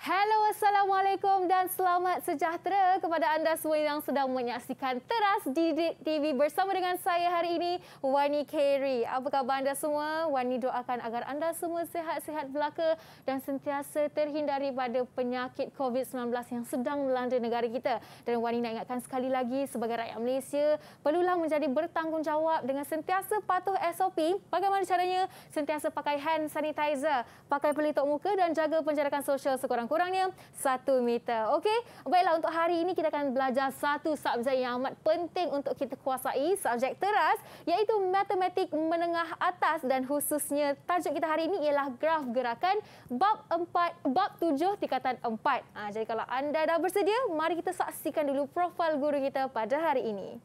Hello, Assalamualaikum dan selamat sejahtera kepada anda semua yang sedang menyaksikan Teras Didik TV bersama dengan saya hari ini, Wani Kerry. Apa khabar anda semua? Wani doakan agar anda semua sehat-sehat belaka dan sentiasa terhindari pada penyakit COVID-19 yang sedang melanda negara kita. Dan Wani nak ingatkan sekali lagi sebagai rakyat Malaysia, perlulah menjadi bertanggungjawab dengan sentiasa patuh SOP. Bagaimana caranya? Sentiasa pakai hand sanitizer, pakai pelitup muka dan jaga penjarakan sosial sekurang kurangnya 1 meter. Okey, baiklah untuk hari ini kita akan belajar satu subjek yang amat penting untuk kita kuasai, subjek teras iaitu matematik menengah atas dan khususnya tajuk kita hari ini ialah graf gerakan bab 4, bab 7 tingkatan 4. Ha, jadi kalau anda dah bersedia, mari kita saksikan dulu profil guru kita pada hari ini.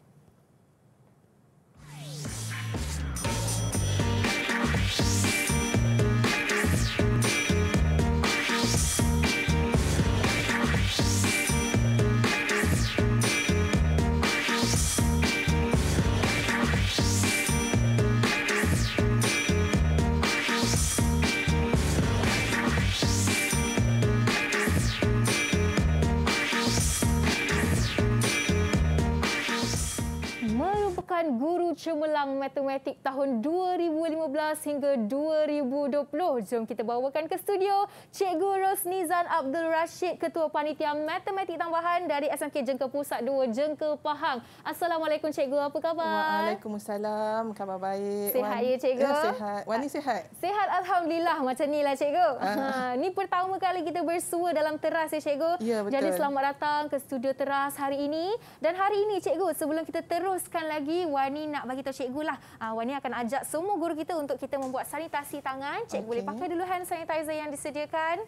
Julukan Guru Cemerlang Matematik tahun 2015 hingga 2020. Jom kita bawakan ke studio Cikgu Rosnizan Abdul Rashid, Ketua Panitia Matematik Tambahan dari SMK Jengke Pusat 2 Jengke Pahang. Assalamualaikum Cikgu, apa khabar? Waalaikumsalam, khabar baik. Sehat Wan... ya Cikgu? Ya, sehat. Wani sehat? Sehat Alhamdulillah, macam ni lah Cikgu. Uh. Ha, ni pertama kali kita bersua dalam teras ya Cikgu. Ya, betul. Jadi selamat datang ke studio teras hari ini. Dan hari ini Cikgu, sebelum kita teruskan lagi ni Wani nak bagi tahu cikgu lah. Uh, Wani akan ajak semua guru kita untuk kita membuat sanitasi tangan. Cikgu okay. boleh pakai dulu hand sanitizer yang disediakan.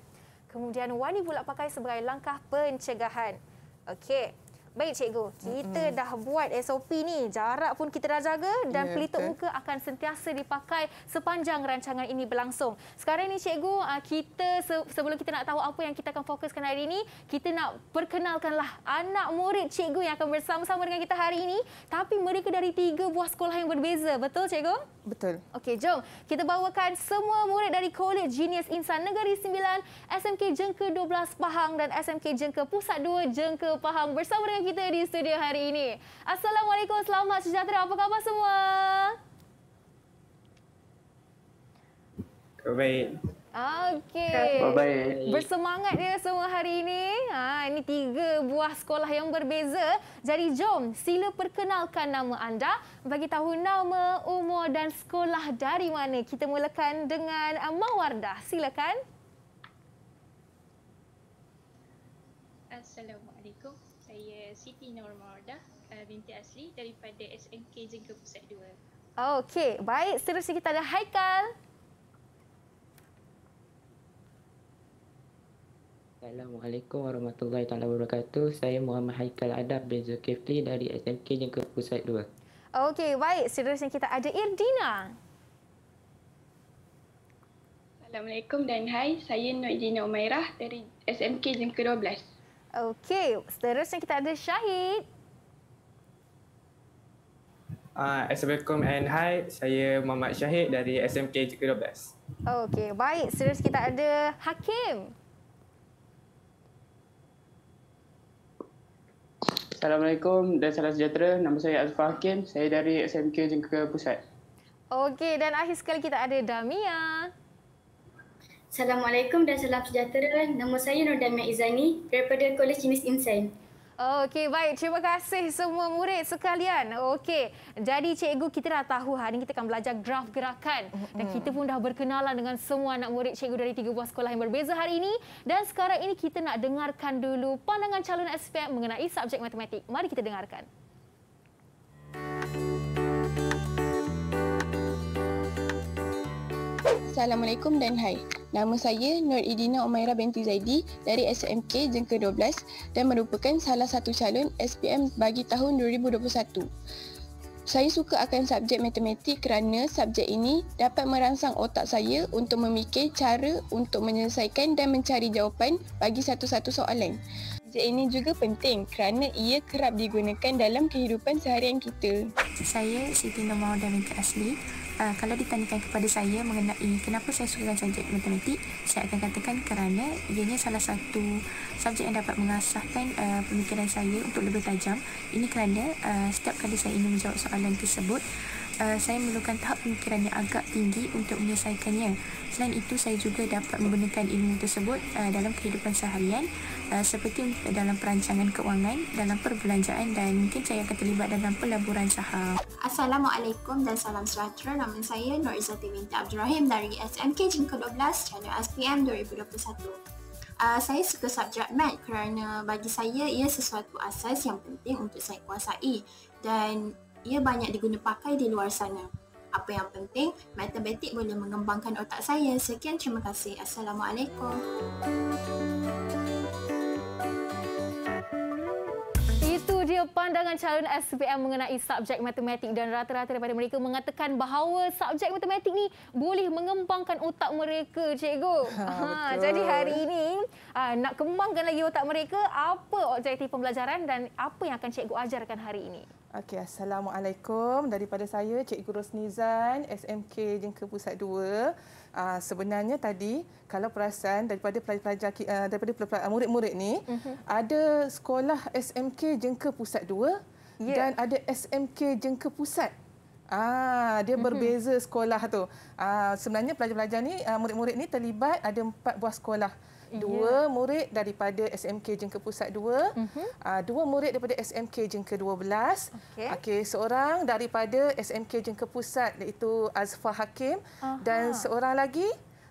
Kemudian Wani pula pakai sebagai langkah pencegahan. Okey. Baik cikgu, kita mm -hmm. dah buat SOP ni. Jarak pun kita dah jaga dan yeah, pelitup betul. muka akan sentiasa dipakai sepanjang rancangan ini berlangsung. Sekarang ni cikgu, ah, kita sebelum kita nak tahu apa yang kita akan fokuskan hari ini, kita nak perkenalkanlah anak murid cikgu yang akan bersama-sama dengan kita hari ini. Tapi mereka dari tiga buah sekolah yang berbeza, betul cikgu? Betul. Okey, jom. Kita bawakan semua murid dari kolej Genius Insan Negeri 9, SMK Jengke 12 Pahang dan SMK Jengke Pusat 2 Jengke Pahang bersama dengan kita di studio hari ini. Assalamualaikum, selamat sejahtera. Apa khabar semua? Baik. Okey. Bersemangat ya semua hari ini. Ha, ini tiga buah sekolah yang berbeza. Jadi jom sila perkenalkan nama anda. Bagi tahu nama, umur dan sekolah dari mana. Kita mulakan dengan uh, Mawardah. Silakan. Assalamualaikum. Siti Nur eh, binti Asli daripada SNK Jengka Pusat 2. Okey, baik. Seterusnya kita ada Haikal. Assalamualaikum warahmatullahi taala wabarakatuh. Saya Muhammad Haikal Adab bin Zulkifli dari SMK Jengka Pusat 2. Okey, baik. Seterusnya kita ada Irdina. Assalamualaikum dan hai. Saya Nur Irdina Umairah dari SMK Jengka 12. Okey, seterusnya kita ada Syahid. Uh, Assalamualaikum and hai, Saya Muhammad Syahid dari SMK JK12. Okey, baik. Seterusnya kita ada Hakim. Assalamualaikum dan salam sejahtera. Nama saya Azfar Hakim. Saya dari SMK Jengka Pusat. Okey, dan akhir sekali kita ada Damia. Assalamualaikum dan salam sejahtera. Nama saya Nurdamia Izani daripada Kolej Jenis Insan. Okey, baik. Terima kasih semua murid sekalian. Okey, jadi cikgu kita dah tahu hari ini kita akan belajar graf gerakan. Dan kita pun dah berkenalan dengan semua anak murid cikgu dari tiga buah sekolah yang berbeza hari ini. Dan sekarang ini kita nak dengarkan dulu pandangan calon SPM mengenai subjek matematik. Mari kita dengarkan. Assalamualaikum dan hai. Nama saya Nur Idina Umaira binti Zaidi dari SMK Jengke 12 dan merupakan salah satu calon SPM bagi tahun 2021. Saya suka akan subjek matematik kerana subjek ini dapat merangsang otak saya untuk memikir cara untuk menyelesaikan dan mencari jawapan bagi satu-satu soalan. Subjek ini juga penting kerana ia kerap digunakan dalam kehidupan seharian kita. Saya Siti Nur Mahmudah binti Asli uh, kalau ditanyakan kepada saya mengenai kenapa saya suka subjek matematik, saya akan katakan kerana ianya salah satu subjek yang dapat mengasahkan uh, pemikiran saya untuk lebih tajam. Ini kerana uh, setiap kali saya ingin menjawab soalan tersebut, Eh, saya memerlukan tahap pemikiran yang agak tinggi untuk menyelesaikannya. Selain itu, saya juga dapat menggunakan ilmu tersebut uh, dalam kehidupan seharian uh, seperti dalam perancangan keuangan, dalam perbelanjaan dan mungkin saya akan terlibat dalam pelaburan saham. Assalamualaikum dan salam sejahtera. Nama saya Nur Izzati Minta Abdul Rahim dari SMK Jengko 12, Channel SPM 2021. Uh, saya suka subjek mat kerana bagi saya ia sesuatu asas yang penting untuk saya kuasai dan ia banyak diguna pakai di luar sana. Apa yang penting, matematik boleh mengembangkan otak saya. Sekian terima kasih. Assalamualaikum. Itu dia pandangan calon SPM mengenai subjek matematik dan rata-rata daripada mereka mengatakan bahawa subjek matematik ni boleh mengembangkan otak mereka, cikgu. Ha, ha, jadi hari ini ha, nak kembangkan lagi otak mereka, apa objektif pembelajaran dan apa yang akan cikgu ajarkan hari ini? Okey, assalamualaikum daripada saya Cik Guru Snizan, SMK Jengke Pusat 2. Uh, ah, sebenarnya tadi kalau perasan daripada pelajar-pelajar ah, daripada pelajar, ah, murid-murid ni uh-huh. ada sekolah SMK Jengke Pusat 2 yeah. dan ada SMK Jengke Pusat. Ah, dia mhm. berbeza uh-huh. sekolah tu. Uh, sebenarnya pelajar-pelajar ni murid-murid ni terlibat ada empat buah sekolah dua yeah. murid daripada SMK Jengke Pusat 2, uh dua murid daripada SMK Jengke 12, okay. Okay, seorang daripada SMK Jengke Pusat iaitu Azfar Hakim uh dan seorang lagi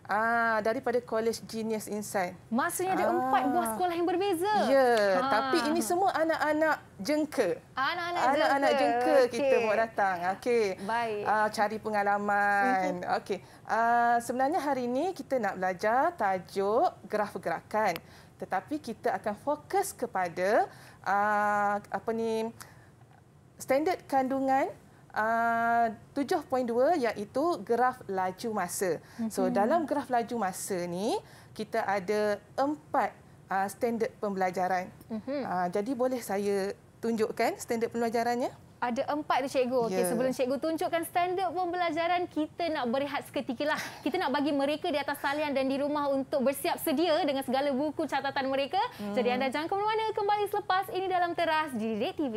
Ah, daripada College Genius Insight. Maksudnya ada ah. empat buah sekolah yang berbeza. Ya, ha. tapi ini semua anak-anak jengka. Anak-anak jengka. Anak-anak jengka kita okay. buat datang. Okey. Baik. Ah, cari pengalaman. Okey. Ah, sebenarnya hari ini kita nak belajar tajuk graf pergerakan. Tetapi kita akan fokus kepada ah, apa ni standard kandungan Ah, uh, 7.2 iaitu graf laju masa. So mhm. dalam graf laju masa ni kita ada empat uh, standard pembelajaran. Uh, jadi boleh saya tunjukkan standard pembelajarannya? Ada empat tu cikgu. Okay, yeah. Sebelum cikgu tunjukkan standard pembelajaran, kita nak berehat seketikalah. Kita nak bagi mereka di atas talian dan di rumah untuk bersiap sedia dengan segala buku catatan mereka. Hmm. Jadi anda jangan ke mana-mana. Kembali selepas ini dalam teras di Red TV.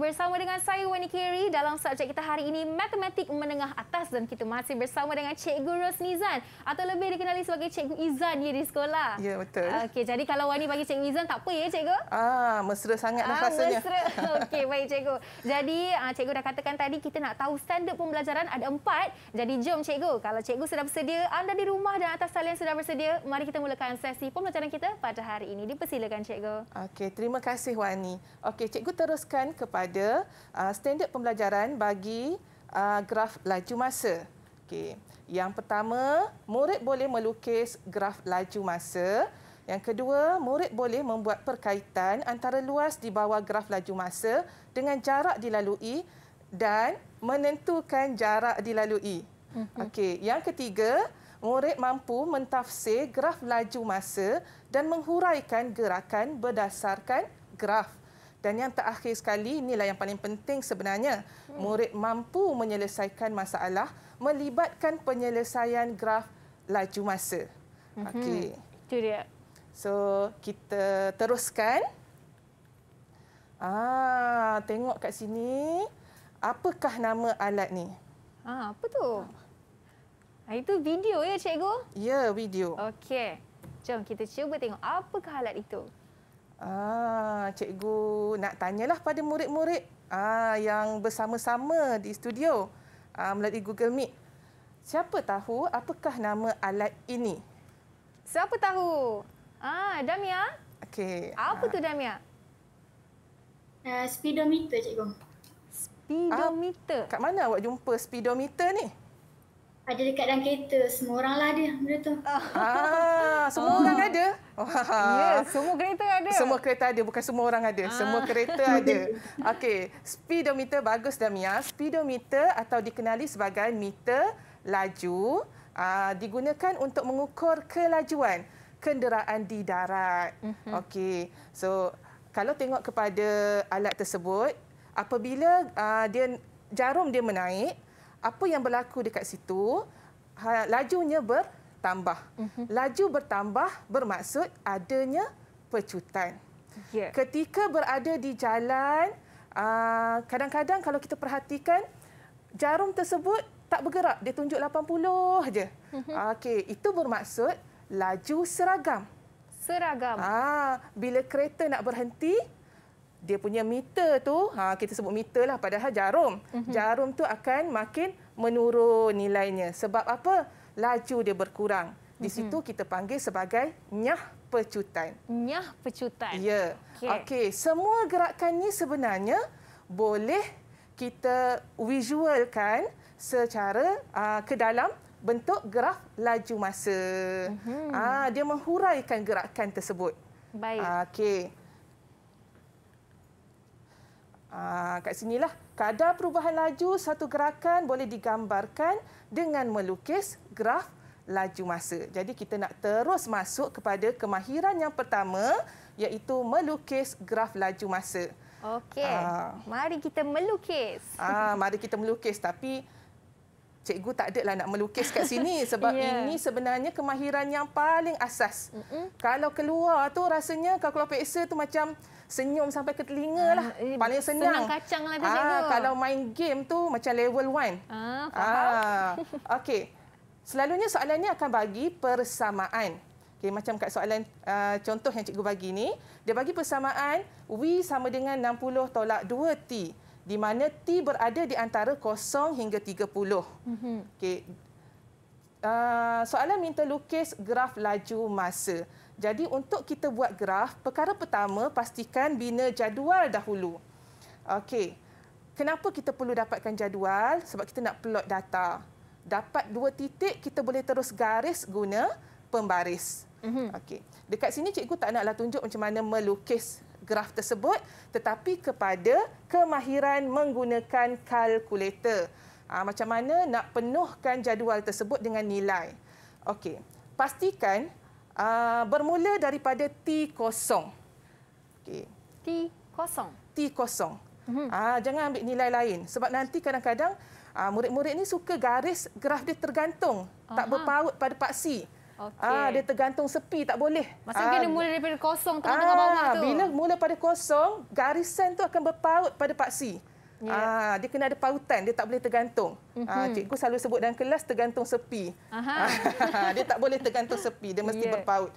bersama dengan saya Wani K dalam subjek kita hari ini matematik menengah atas dan kita masih bersama dengan Cikgu Rosnizan atau lebih dikenali sebagai Cikgu Izan di sekolah. Ya betul. Okey jadi kalau Wani bagi Cikgu Izan tak apa ya Cikgu? Ah mesra sangat dah ah, rasanya. Mesra. Okey baik Cikgu. Jadi ah, Cikgu dah katakan tadi kita nak tahu standard pembelajaran ada empat. Jadi jom Cikgu kalau Cikgu sudah bersedia anda di rumah dan atas talian sudah bersedia mari kita mulakan sesi pembelajaran kita pada hari ini. Dipersilakan Cikgu. Okey terima kasih Wani. Okey Cikgu teruskan kepada uh, standard pembelajaran pelajaran bagi uh, graf laju masa. Okey. Yang pertama, murid boleh melukis graf laju masa. Yang kedua, murid boleh membuat perkaitan antara luas di bawah graf laju masa dengan jarak dilalui dan menentukan jarak dilalui. Mhm. Okey, yang ketiga, murid mampu mentafsir graf laju masa dan menghuraikan gerakan berdasarkan graf. Dan yang terakhir sekali, inilah yang paling penting sebenarnya. Murid mampu menyelesaikan masalah melibatkan penyelesaian graf laju masa. Mhm. Okay. Itu dia. So, kita teruskan. Ah, tengok kat sini. Apakah nama alat ni? Ah, apa tu? Ah. itu video ya, cikgu? Ya, video. Okey. Jom kita cuba tengok apakah alat itu. Ah, cikgu nak tanyalah pada murid-murid ah yang bersama-sama di studio ah, melalui Google Meet. Siapa tahu apakah nama alat ini? Siapa tahu? Ah, Damia. Okey. Apa ah. tu Damia? Uh, speedometer, cikgu. Speedometer. Ah, kat mana awak jumpa speedometer ni? ada dekat dalam kereta. Semua orang lah ada benda tu. Ah. ah, semua oh. orang ada? Oh, ya, semua kereta ada. Semua kereta ada, bukan semua orang ada. Ah. Semua kereta ada. Okey, speedometer bagus dah Mia. Speedometer atau dikenali sebagai meter laju uh, digunakan untuk mengukur kelajuan kenderaan di darat. Mm -hmm. Okey. So, kalau tengok kepada alat tersebut, apabila uh, dia jarum dia menaik, apa yang berlaku dekat situ ha, lajunya bertambah mhm. laju bertambah bermaksud adanya pecutan ya. ketika berada di jalan ah, kadang-kadang kalau kita perhatikan jarum tersebut tak bergerak dia tunjuk 80 aja mhm. ah, okey itu bermaksud laju seragam seragam ah bila kereta nak berhenti dia punya meter tu ha kita sebut meter lah padahal jarum uh-huh. jarum tu akan makin menurun nilainya sebab apa laju dia berkurang di uh-huh. situ kita panggil sebagai nyah pecutan nyah pecutan ya okey okay. semua gerakan ni sebenarnya boleh kita visualkan secara uh, ke dalam bentuk graf laju masa uh-huh. ha, dia menghuraikan gerakan tersebut baik ah, okey Ah, kat lah, kadar perubahan laju satu gerakan boleh digambarkan dengan melukis graf laju masa. Jadi kita nak terus masuk kepada kemahiran yang pertama iaitu melukis graf laju masa. Okey. Ah. Mari kita melukis. Ah, mari kita melukis tapi cikgu tak ada lah nak melukis kat sini ya. sebab yeah. ini sebenarnya kemahiran yang paling asas. Mm -mm. Kalau keluar tu rasanya kalau peksa tu macam senyum sampai ke telinga uh, lah. Ah, eh, paling senang. Senang kacang lah tu ah, cikgu. Kalau main game tu macam level one. Ah, ah. Okey. Selalunya soalan ni akan bagi persamaan. Okay, macam kat soalan uh, contoh yang cikgu bagi ni. Dia bagi persamaan. w sama dengan 60 tolak 2T di mana T berada di antara 0 hingga 30. Mm -hmm. okay. uh, soalan minta lukis graf laju masa. Jadi untuk kita buat graf, perkara pertama pastikan bina jadual dahulu. Okey. Kenapa kita perlu dapatkan jadual? Sebab kita nak plot data. Dapat dua titik, kita boleh terus garis guna pembaris. Mm -hmm. Okey. Dekat sini cikgu tak naklah tunjuk macam mana melukis graf tersebut tetapi kepada kemahiran menggunakan kalkulator. Ha, macam mana nak penuhkan jadual tersebut dengan nilai. Okey, pastikan uh, bermula daripada T kosong. Okey. T kosong. T kosong. Ha, jangan ambil nilai lain sebab nanti kadang-kadang uh, murid-murid ni suka garis graf dia tergantung, Aha. tak berpaut pada paksi. Okay. Ah, dia tergantung sepi tak boleh. Maksudnya ah. dia mula daripada kosong tengah-tengah ah, bawah tu. Bila mula pada kosong, garisan tu akan berpaut pada paksi. Yeah. Ah, dia kena ada pautan, dia tak boleh tergantung. Mm-hmm. Ah, mhm. cikgu selalu sebut dalam kelas tergantung sepi. Aha. Ah, dia tak boleh tergantung sepi, dia mesti yeah. berpaut.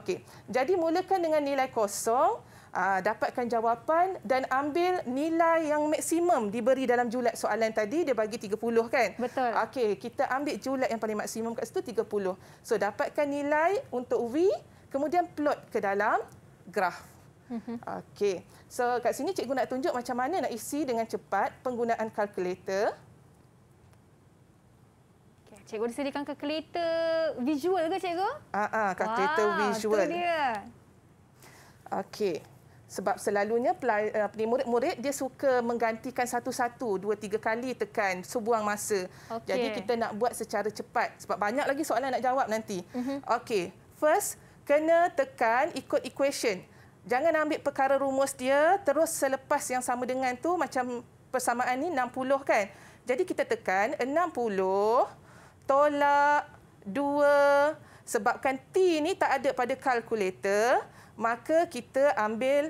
Okay, Jadi mulakan dengan nilai kosong. Ah, dapatkan jawapan dan ambil nilai yang maksimum diberi dalam julat soalan tadi dia bagi 30 kan betul okey kita ambil julat yang paling maksimum kat situ 30 so dapatkan nilai untuk V kemudian plot ke dalam graf mhm. okey so kat sini cikgu nak tunjuk macam mana nak isi dengan cepat penggunaan kalkulator Cikgu dah sediakan kalkulator visual ke cikgu? Ha ah, kalkulator visual. Itu dia. Okey sebab selalunya eh, murid-murid dia suka menggantikan satu-satu dua tiga kali tekan sebuang masa okay. jadi kita nak buat secara cepat sebab banyak lagi soalan nak jawab nanti mm-hmm. okey first kena tekan ikut equation jangan ambil perkara rumus dia terus selepas yang sama dengan tu macam persamaan ni 60 kan jadi kita tekan 60 tolak 2 sebabkan t ni tak ada pada kalkulator maka kita ambil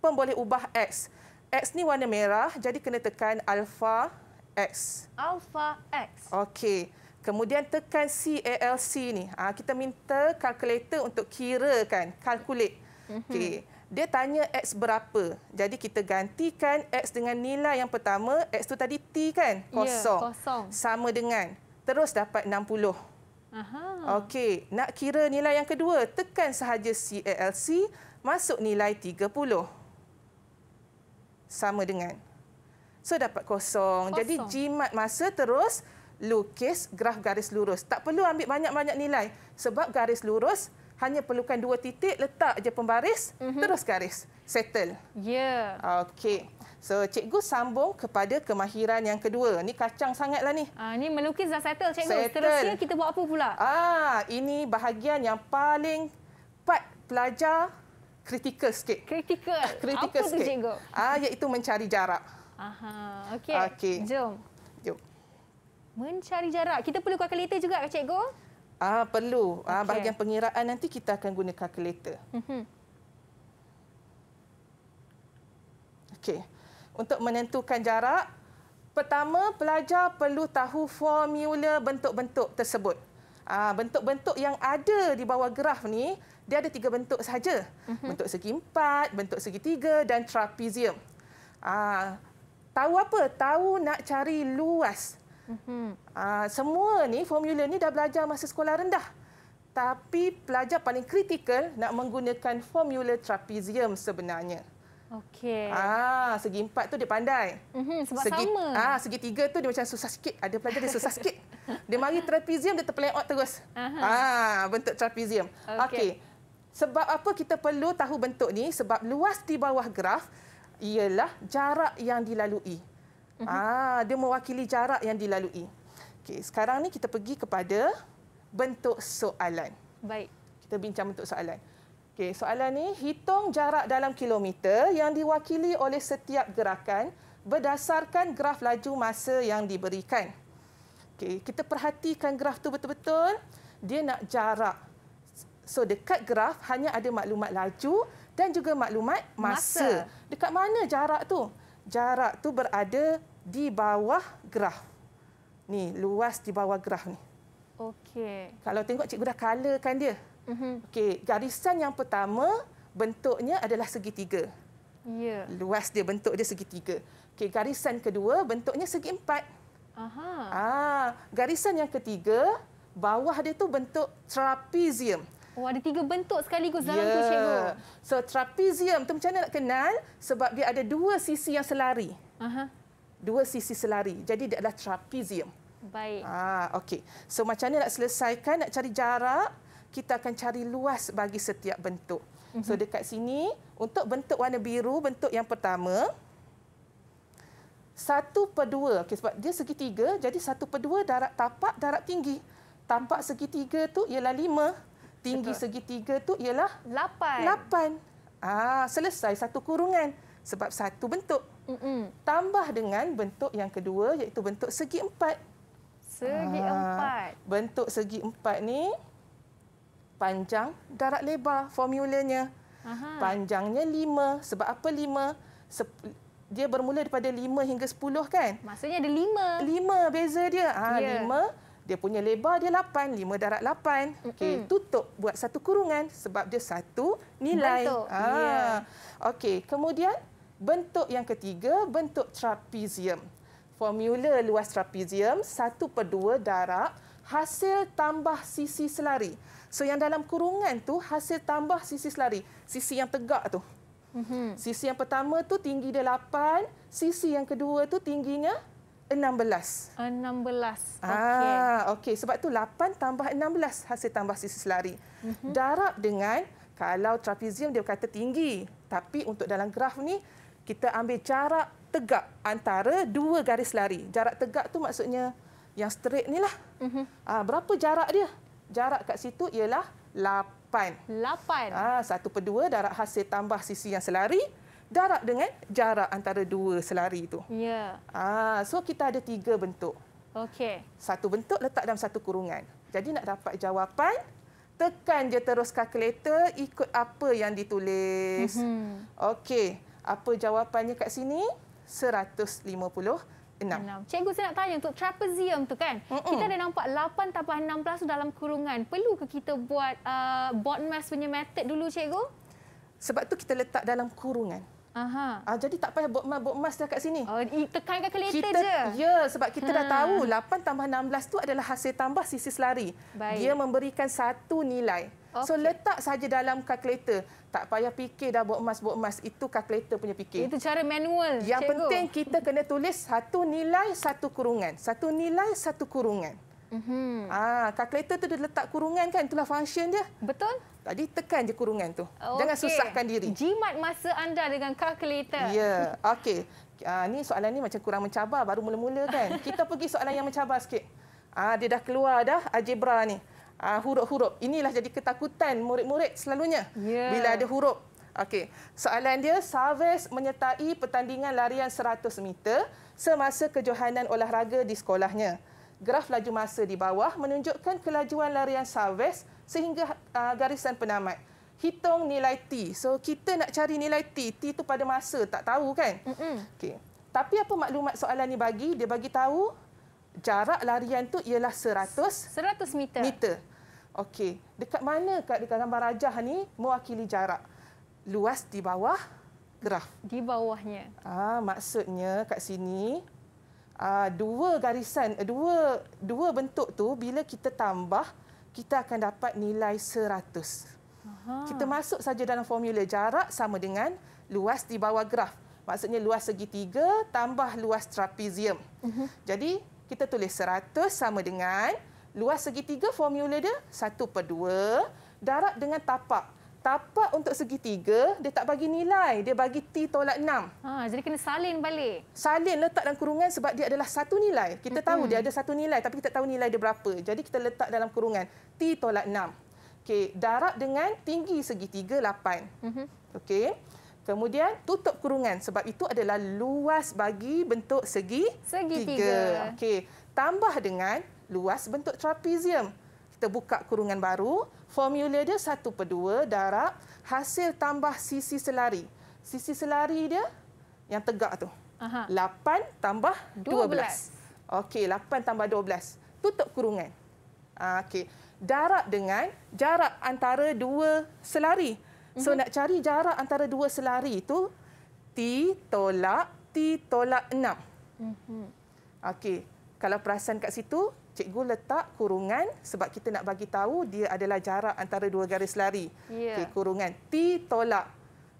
pemboleh ubah X. X ni warna merah, jadi kena tekan alpha X. Alpha X. Okey. Kemudian tekan CALC ni. Ah kita minta kalkulator untuk kira kan, calculate. Mhm. Okey. Dia tanya X berapa. Jadi kita gantikan X dengan nilai yang pertama. X tu tadi T kan? Ya, kosong. Ya, kosong. Sama dengan. Terus dapat 60. Okey, nak kira nilai yang kedua, tekan sahaja CALC, masuk nilai 30 sama dengan. So dapat kosong. kosong. Jadi jimat masa terus lukis graf garis lurus. Tak perlu ambil banyak-banyak nilai sebab garis lurus hanya perlukan dua titik letak aja pembaris mm -hmm. terus garis. Settle. Ya. Yeah. Okey. So cikgu sambung kepada kemahiran yang kedua. Ni kacang sangatlah ni. Ah ni melukis dah settle cikgu. Settle. Seterusnya kita buat apa pula? Ah ini bahagian yang paling part pelajar kritikal sikit. Kritikal. Kritikal ah, sikit. Apa tu cikgu? Ah iaitu mencari jarak. Aha. Okey. Okay. Jom. Jom. Mencari jarak. Kita perlu kalkulator juga ke cikgu? Ah perlu. Okay. Ah bahagian pengiraan nanti kita akan guna kalkulator. Mhm. Okey. Untuk menentukan jarak, pertama pelajar perlu tahu formula bentuk-bentuk tersebut. Ah bentuk-bentuk yang ada di bawah graf ni dia ada tiga bentuk saja. Uh mhm. -huh. Bentuk segi empat, bentuk segi tiga dan trapezium. Aa, ah, tahu apa? Tahu nak cari luas. Uh -huh. Aa, semua ni formula ni dah belajar masa sekolah rendah. Tapi pelajar paling kritikal nak menggunakan formula trapezium sebenarnya. Okey. Ah, segi empat tu dia pandai. Mm -hmm, sebab segi, sama. Ah, segi tiga tu dia macam susah sikit. Ada pelajar dia susah sikit. Dia mari trapezium dia terpeleot terus. Uh -huh. Ah, bentuk trapezium. Okey. Okay. Sebab apa kita perlu tahu bentuk ni? Sebab luas di bawah graf ialah jarak yang dilalui. Mm-hmm. Ah, dia mewakili jarak yang dilalui. Okey, sekarang ni kita pergi kepada bentuk soalan. Baik. Kita bincang bentuk soalan. Okey, soalan ni hitung jarak dalam kilometer yang diwakili oleh setiap gerakan berdasarkan graf laju masa yang diberikan. Okey, kita perhatikan graf tu betul-betul. Dia nak jarak So dekat graf hanya ada maklumat laju dan juga maklumat masa. masa. Dekat mana jarak tu? Jarak tu berada di bawah graf. Ni, luas di bawah graf ni. Okey. Kalau tengok cikgu dah colorkan dia. Mhm. Uh Okey, garisan yang pertama bentuknya adalah segitiga. Ya. Yeah. Luas dia bentuk dia segitiga. Okey, garisan kedua bentuknya segi empat. Aha. Ah, garisan yang ketiga bawah dia tu bentuk trapezium. Oh, ada tiga bentuk sekaligus dalam yeah. tu, ya. Cikgu. So, trapezium tu macam mana nak kenal? Sebab dia ada dua sisi yang selari. Aha. Dua sisi selari. Jadi, dia adalah trapezium. Baik. Ah, okey. So, macam mana nak selesaikan, nak cari jarak, kita akan cari luas bagi setiap bentuk. Mhm. So, dekat sini, untuk bentuk warna biru, bentuk yang pertama, satu per dua. Okay, sebab dia segitiga, jadi satu per dua darab tapak, darab tinggi. Tampak segitiga tu ialah Lima tinggi Betul. segitiga tu ialah 8. 8. Ah, selesai satu kurungan sebab satu bentuk. Mm-mm. Tambah dengan bentuk yang kedua iaitu bentuk segi empat Segi 4. Ah, bentuk segi empat ni panjang darat lebar formulanya. Aha. Panjangnya lima Sebab apa lima Sep- dia bermula daripada lima hingga sepuluh kan? Maksudnya ada lima lima beza dia. Ah ha, yeah. 5 dia punya lebar dia 8, 5 darat 8. Okey, mm -hmm. tutup buat satu kurungan sebab dia satu nilai. Ah. Yeah. Okey, kemudian bentuk yang ketiga, bentuk trapezium. Formula luas trapezium 1/2 darab hasil tambah sisi selari. So yang dalam kurungan tu hasil tambah sisi selari, sisi yang tegak tu. Mm -hmm. Sisi yang pertama tu tinggi dia 8, sisi yang kedua tu tingginya Enam belas. Enam belas. Ah, okey. Sebab tu lapan tambah enam belas hasil tambah sisi selari. Mm -hmm. Darab dengan kalau trapezium dia kata tinggi. Tapi untuk dalam graf ni kita ambil jarak tegak antara dua garis lari. Jarak tegak tu maksudnya yang straight ni lah. Mm -hmm. ah, berapa jarak dia? Jarak kat situ ialah lapan. Lapan. Ah, satu per 2 darab hasil tambah sisi yang selari darab dengan jarak antara dua selari itu. Yeah. Ah, so kita ada tiga bentuk. Okay. Satu bentuk letak dalam satu kurungan. Jadi nak dapat jawapan, tekan je terus kalkulator ikut apa yang ditulis. Mhm. Okey, apa jawapannya kat sini? 150. Enam. Cikgu saya nak tanya untuk trapezium tu kan. Mm-mm. Kita ada nampak 8 tambah 16 tu dalam kurungan. Perlu ke kita buat uh, bond mass punya method dulu cikgu? Sebab tu kita letak dalam kurungan. Aha. Uh, jadi tak payah buat buat emas dah kat sini. Oh, tekankan kelete je. Ya, sebab kita hmm. dah ha. tahu 8 tambah 16 tu adalah hasil tambah sisi selari. Baik. Dia memberikan satu nilai. Okay. So letak saja dalam kalkulator. Tak payah fikir dah buat emas buat emas itu kalkulator punya fikir. Itu cara manual. Yang cikgu. penting kita kena tulis satu nilai satu kurungan. Satu nilai satu kurungan. Mm-hmm. Ah, kalkulator tu dia letak kurungan kan, itulah function dia. Betul. Tadi tekan je kurungan tu. Okay. Jangan susahkan diri. Jimat masa anda dengan kalkulator. Ya, yeah. okey. Ah, ni soalan ni macam kurang mencabar, baru mula-mula kan. Kita pergi soalan yang mencabar sikit. Ah, dia dah keluar dah, algebra ni. Ah, huruf-huruf. Inilah jadi ketakutan murid-murid selalunya. Yeah. Bila ada huruf. Okey. Soalan dia, Saves menyertai pertandingan larian 100 meter semasa kejohanan olahraga di sekolahnya graf laju masa di bawah menunjukkan kelajuan larian Salves sehingga ah, garisan penamat. Hitung nilai T. So kita nak cari nilai T. T itu pada masa, tak tahu kan? Okay. Tapi apa maklumat soalan ni bagi? Dia bagi tahu jarak larian tu ialah 100, 100 meter. meter. Okey. Dekat mana kat dekat gambar rajah ni mewakili jarak? Luas di bawah graf. Di bawahnya. Ah, maksudnya kat sini uh, dua garisan dua dua bentuk tu bila kita tambah kita akan dapat nilai 100. Aha. Kita masuk saja dalam formula jarak sama dengan luas di bawah graf. Maksudnya luas segitiga tambah luas trapezium. Uh-huh. Jadi kita tulis 100 sama dengan luas segitiga formula dia 1 per 2 darab dengan tapak tapak untuk segitiga dia tak bagi nilai dia bagi t tolak enam. ha jadi kena salin balik salin letak dalam kurungan sebab dia adalah satu nilai kita tahu hmm dia ada satu nilai tapi kita tahu nilai dia berapa jadi kita letak dalam kurungan t tolak enam. Okay, darab dengan tinggi segitiga 8 mm-hmm. okey kemudian tutup kurungan sebab itu adalah luas bagi bentuk segi segitiga Okay, tambah dengan luas bentuk trapezium kita buka kurungan baru formula dia 1 per 2 darab hasil tambah sisi selari. Sisi selari dia yang tegak tu. Aha. 8 tambah 12. 12. Okey, 8 tambah 12. Tutup kurungan. Ah, okey. Darab dengan jarak antara dua selari. So mm-hmm. nak cari jarak antara dua selari itu, T tolak T tolak 6. Mm-hmm. Okey. Kalau perasan kat situ, cikgu letak kurungan sebab kita nak bagi tahu dia adalah jarak antara dua garis lari. Yeah. Okey, kurungan T tolak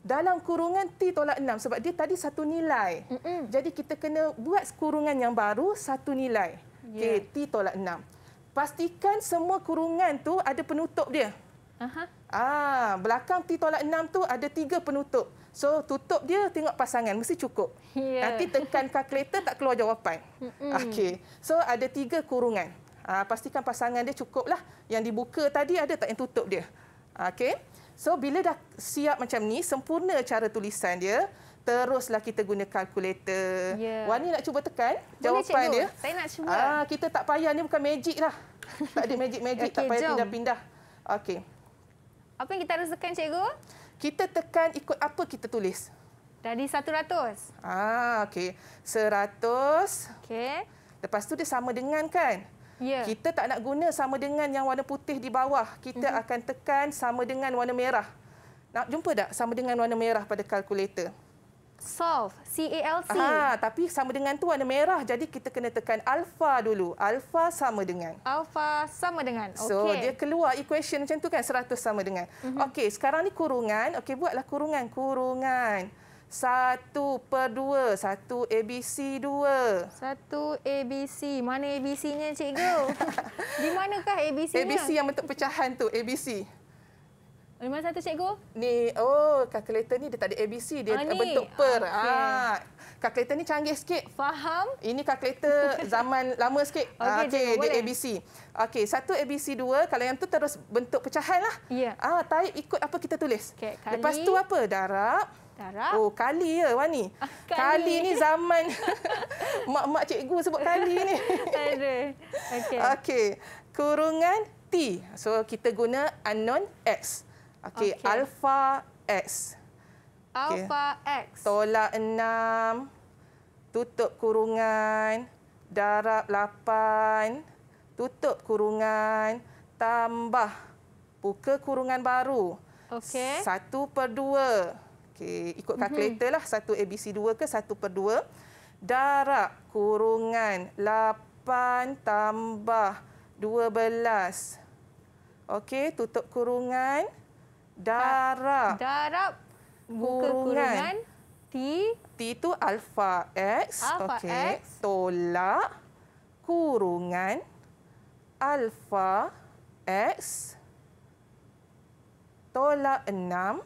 dalam kurungan T tolak 6 sebab dia tadi satu nilai. Mm-mm. Jadi kita kena buat kurungan yang baru satu nilai. Yeah. Okey, ya. T tolak 6. Pastikan semua kurungan tu ada penutup dia. Aha. Ah, belakang T tolak 6 tu ada tiga penutup. So tutup dia tengok pasangan mesti cukup. Yeah. Nanti tekan kalkulator tak keluar jawapan. Mm-mm. Okay. So ada tiga kurungan. Uh, pastikan pasangan dia cukup lah. Yang dibuka tadi ada tak yang tutup dia. Okay. So bila dah siap macam ni sempurna cara tulisan dia teruslah kita guna kalkulator. Yeah. Wani nak cuba tekan Boleh jawapan cikgu. dia. Saya nak cuba. Ah kita tak payah ni bukan magic lah. tak ada magic-magic okay, tak payah pindah-pindah. Okey. Apa yang kita harus tekan cikgu? kita tekan ikut apa kita tulis. Dari 100. Ah, okey. 100. Okey. Lepas tu dia sama dengan kan? Ya. Kita tak nak guna sama dengan yang warna putih di bawah. Kita mm -hmm. akan tekan sama dengan warna merah. Nak jumpa tak sama dengan warna merah pada kalkulator? Solve, C-A-L-C. Ha, tapi sama dengan tu warna merah. Jadi kita kena tekan alfa dulu. Alfa sama dengan. Alfa sama dengan. Okay. So dia keluar equation macam tu kan, 100 sama dengan. Mm -hmm. Okey, sekarang ni kurungan. Okey, buatlah kurungan. Kurungan. satu per 2. 1 ABC 2. 1 ABC. Mana ABC-nya, cikgu? Di manakah ABC-nya? ABC yang bentuk pecahan tu, ABC. Lima satu cikgu. Ni, oh, kalkulator ni dia tak ada ABC. Dia ah, bentuk ni. per. Ah, okay. Ha. Ah, kalkulator ni canggih sikit. Faham. Ini kalkulator zaman lama sikit. Ah, okey, ha, okay, dia boleh. ABC. Okey, satu ABC dua. Kalau yang tu terus bentuk pecahan lah. Ya. Yeah. Ha, type ikut apa kita tulis. Okay, kali. Lepas tu apa? Darab. Darab. Oh, kali ya, Wani. Ah, kali. kali. ni zaman mak-mak cikgu sebut kali ni. Ada. Okey. Okey. Kurungan T. So, kita guna unknown X. Okey, okay. alfa X. Alfa okay. X. Tolak 6, tutup kurungan, darab 8, tutup kurungan, tambah buka kurungan baru. Okey. 1 per 2. Okey, ikut kalkulator mhm. lah. 1 ABC 2 ke 1 per 2. Darab kurungan 8 tambah 12. Okey, tutup kurungan darab. Darab kurungan. T. T itu alfa X. Alfa okay. X. Tolak kurungan alfa X. Tolak 6.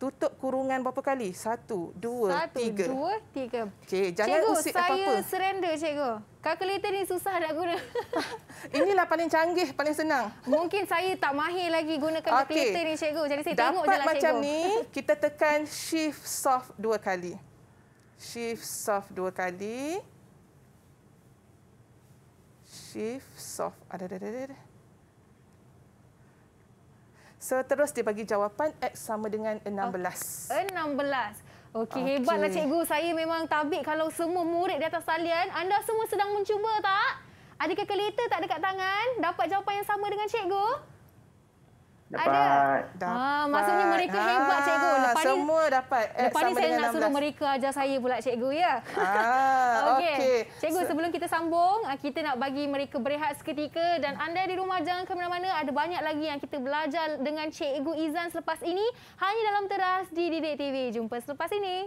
Tutup kurungan berapa kali? Satu, dua, Satu, tiga. Satu, dua, tiga. Cik, jangan cikgu, usik apa-apa. Cikgu, saya surrender, cikgu. Kalkulator ni susah nak guna. Inilah paling canggih, paling senang. Mungkin saya tak mahir lagi gunakan okay. kalkulator ni, cikgu. Jadi saya Dapat tengok je lah, cikgu. Dapat macam ni, kita tekan shift soft dua kali. Shift soft dua kali. Shift soft. Ada, ada, ada, ada. Terus dia bagi jawapan X sama dengan 16. Okay. 16. Okey, okay. hebatlah cikgu. Saya memang tabik kalau semua murid di atas talian. Anda semua sedang mencuba tak? Adakah kereta tak dekat tangan? Dapat jawapan yang sama dengan cikgu? Dapat. Ada. Dapat. Ah, maksudnya mereka ah, hebat cikgu. Lepas semua ni, dapat. Eh, lepas ni saya nak 16. suruh mereka ajar saya pula cikgu ya. Ah, okey. Okay. Cikgu so, sebelum kita sambung, ah, kita nak bagi mereka berehat seketika dan anda di rumah jangan ke mana-mana. Ada banyak lagi yang kita belajar dengan cikgu Izan selepas ini hanya dalam teras di Didik TV. Jumpa selepas ini.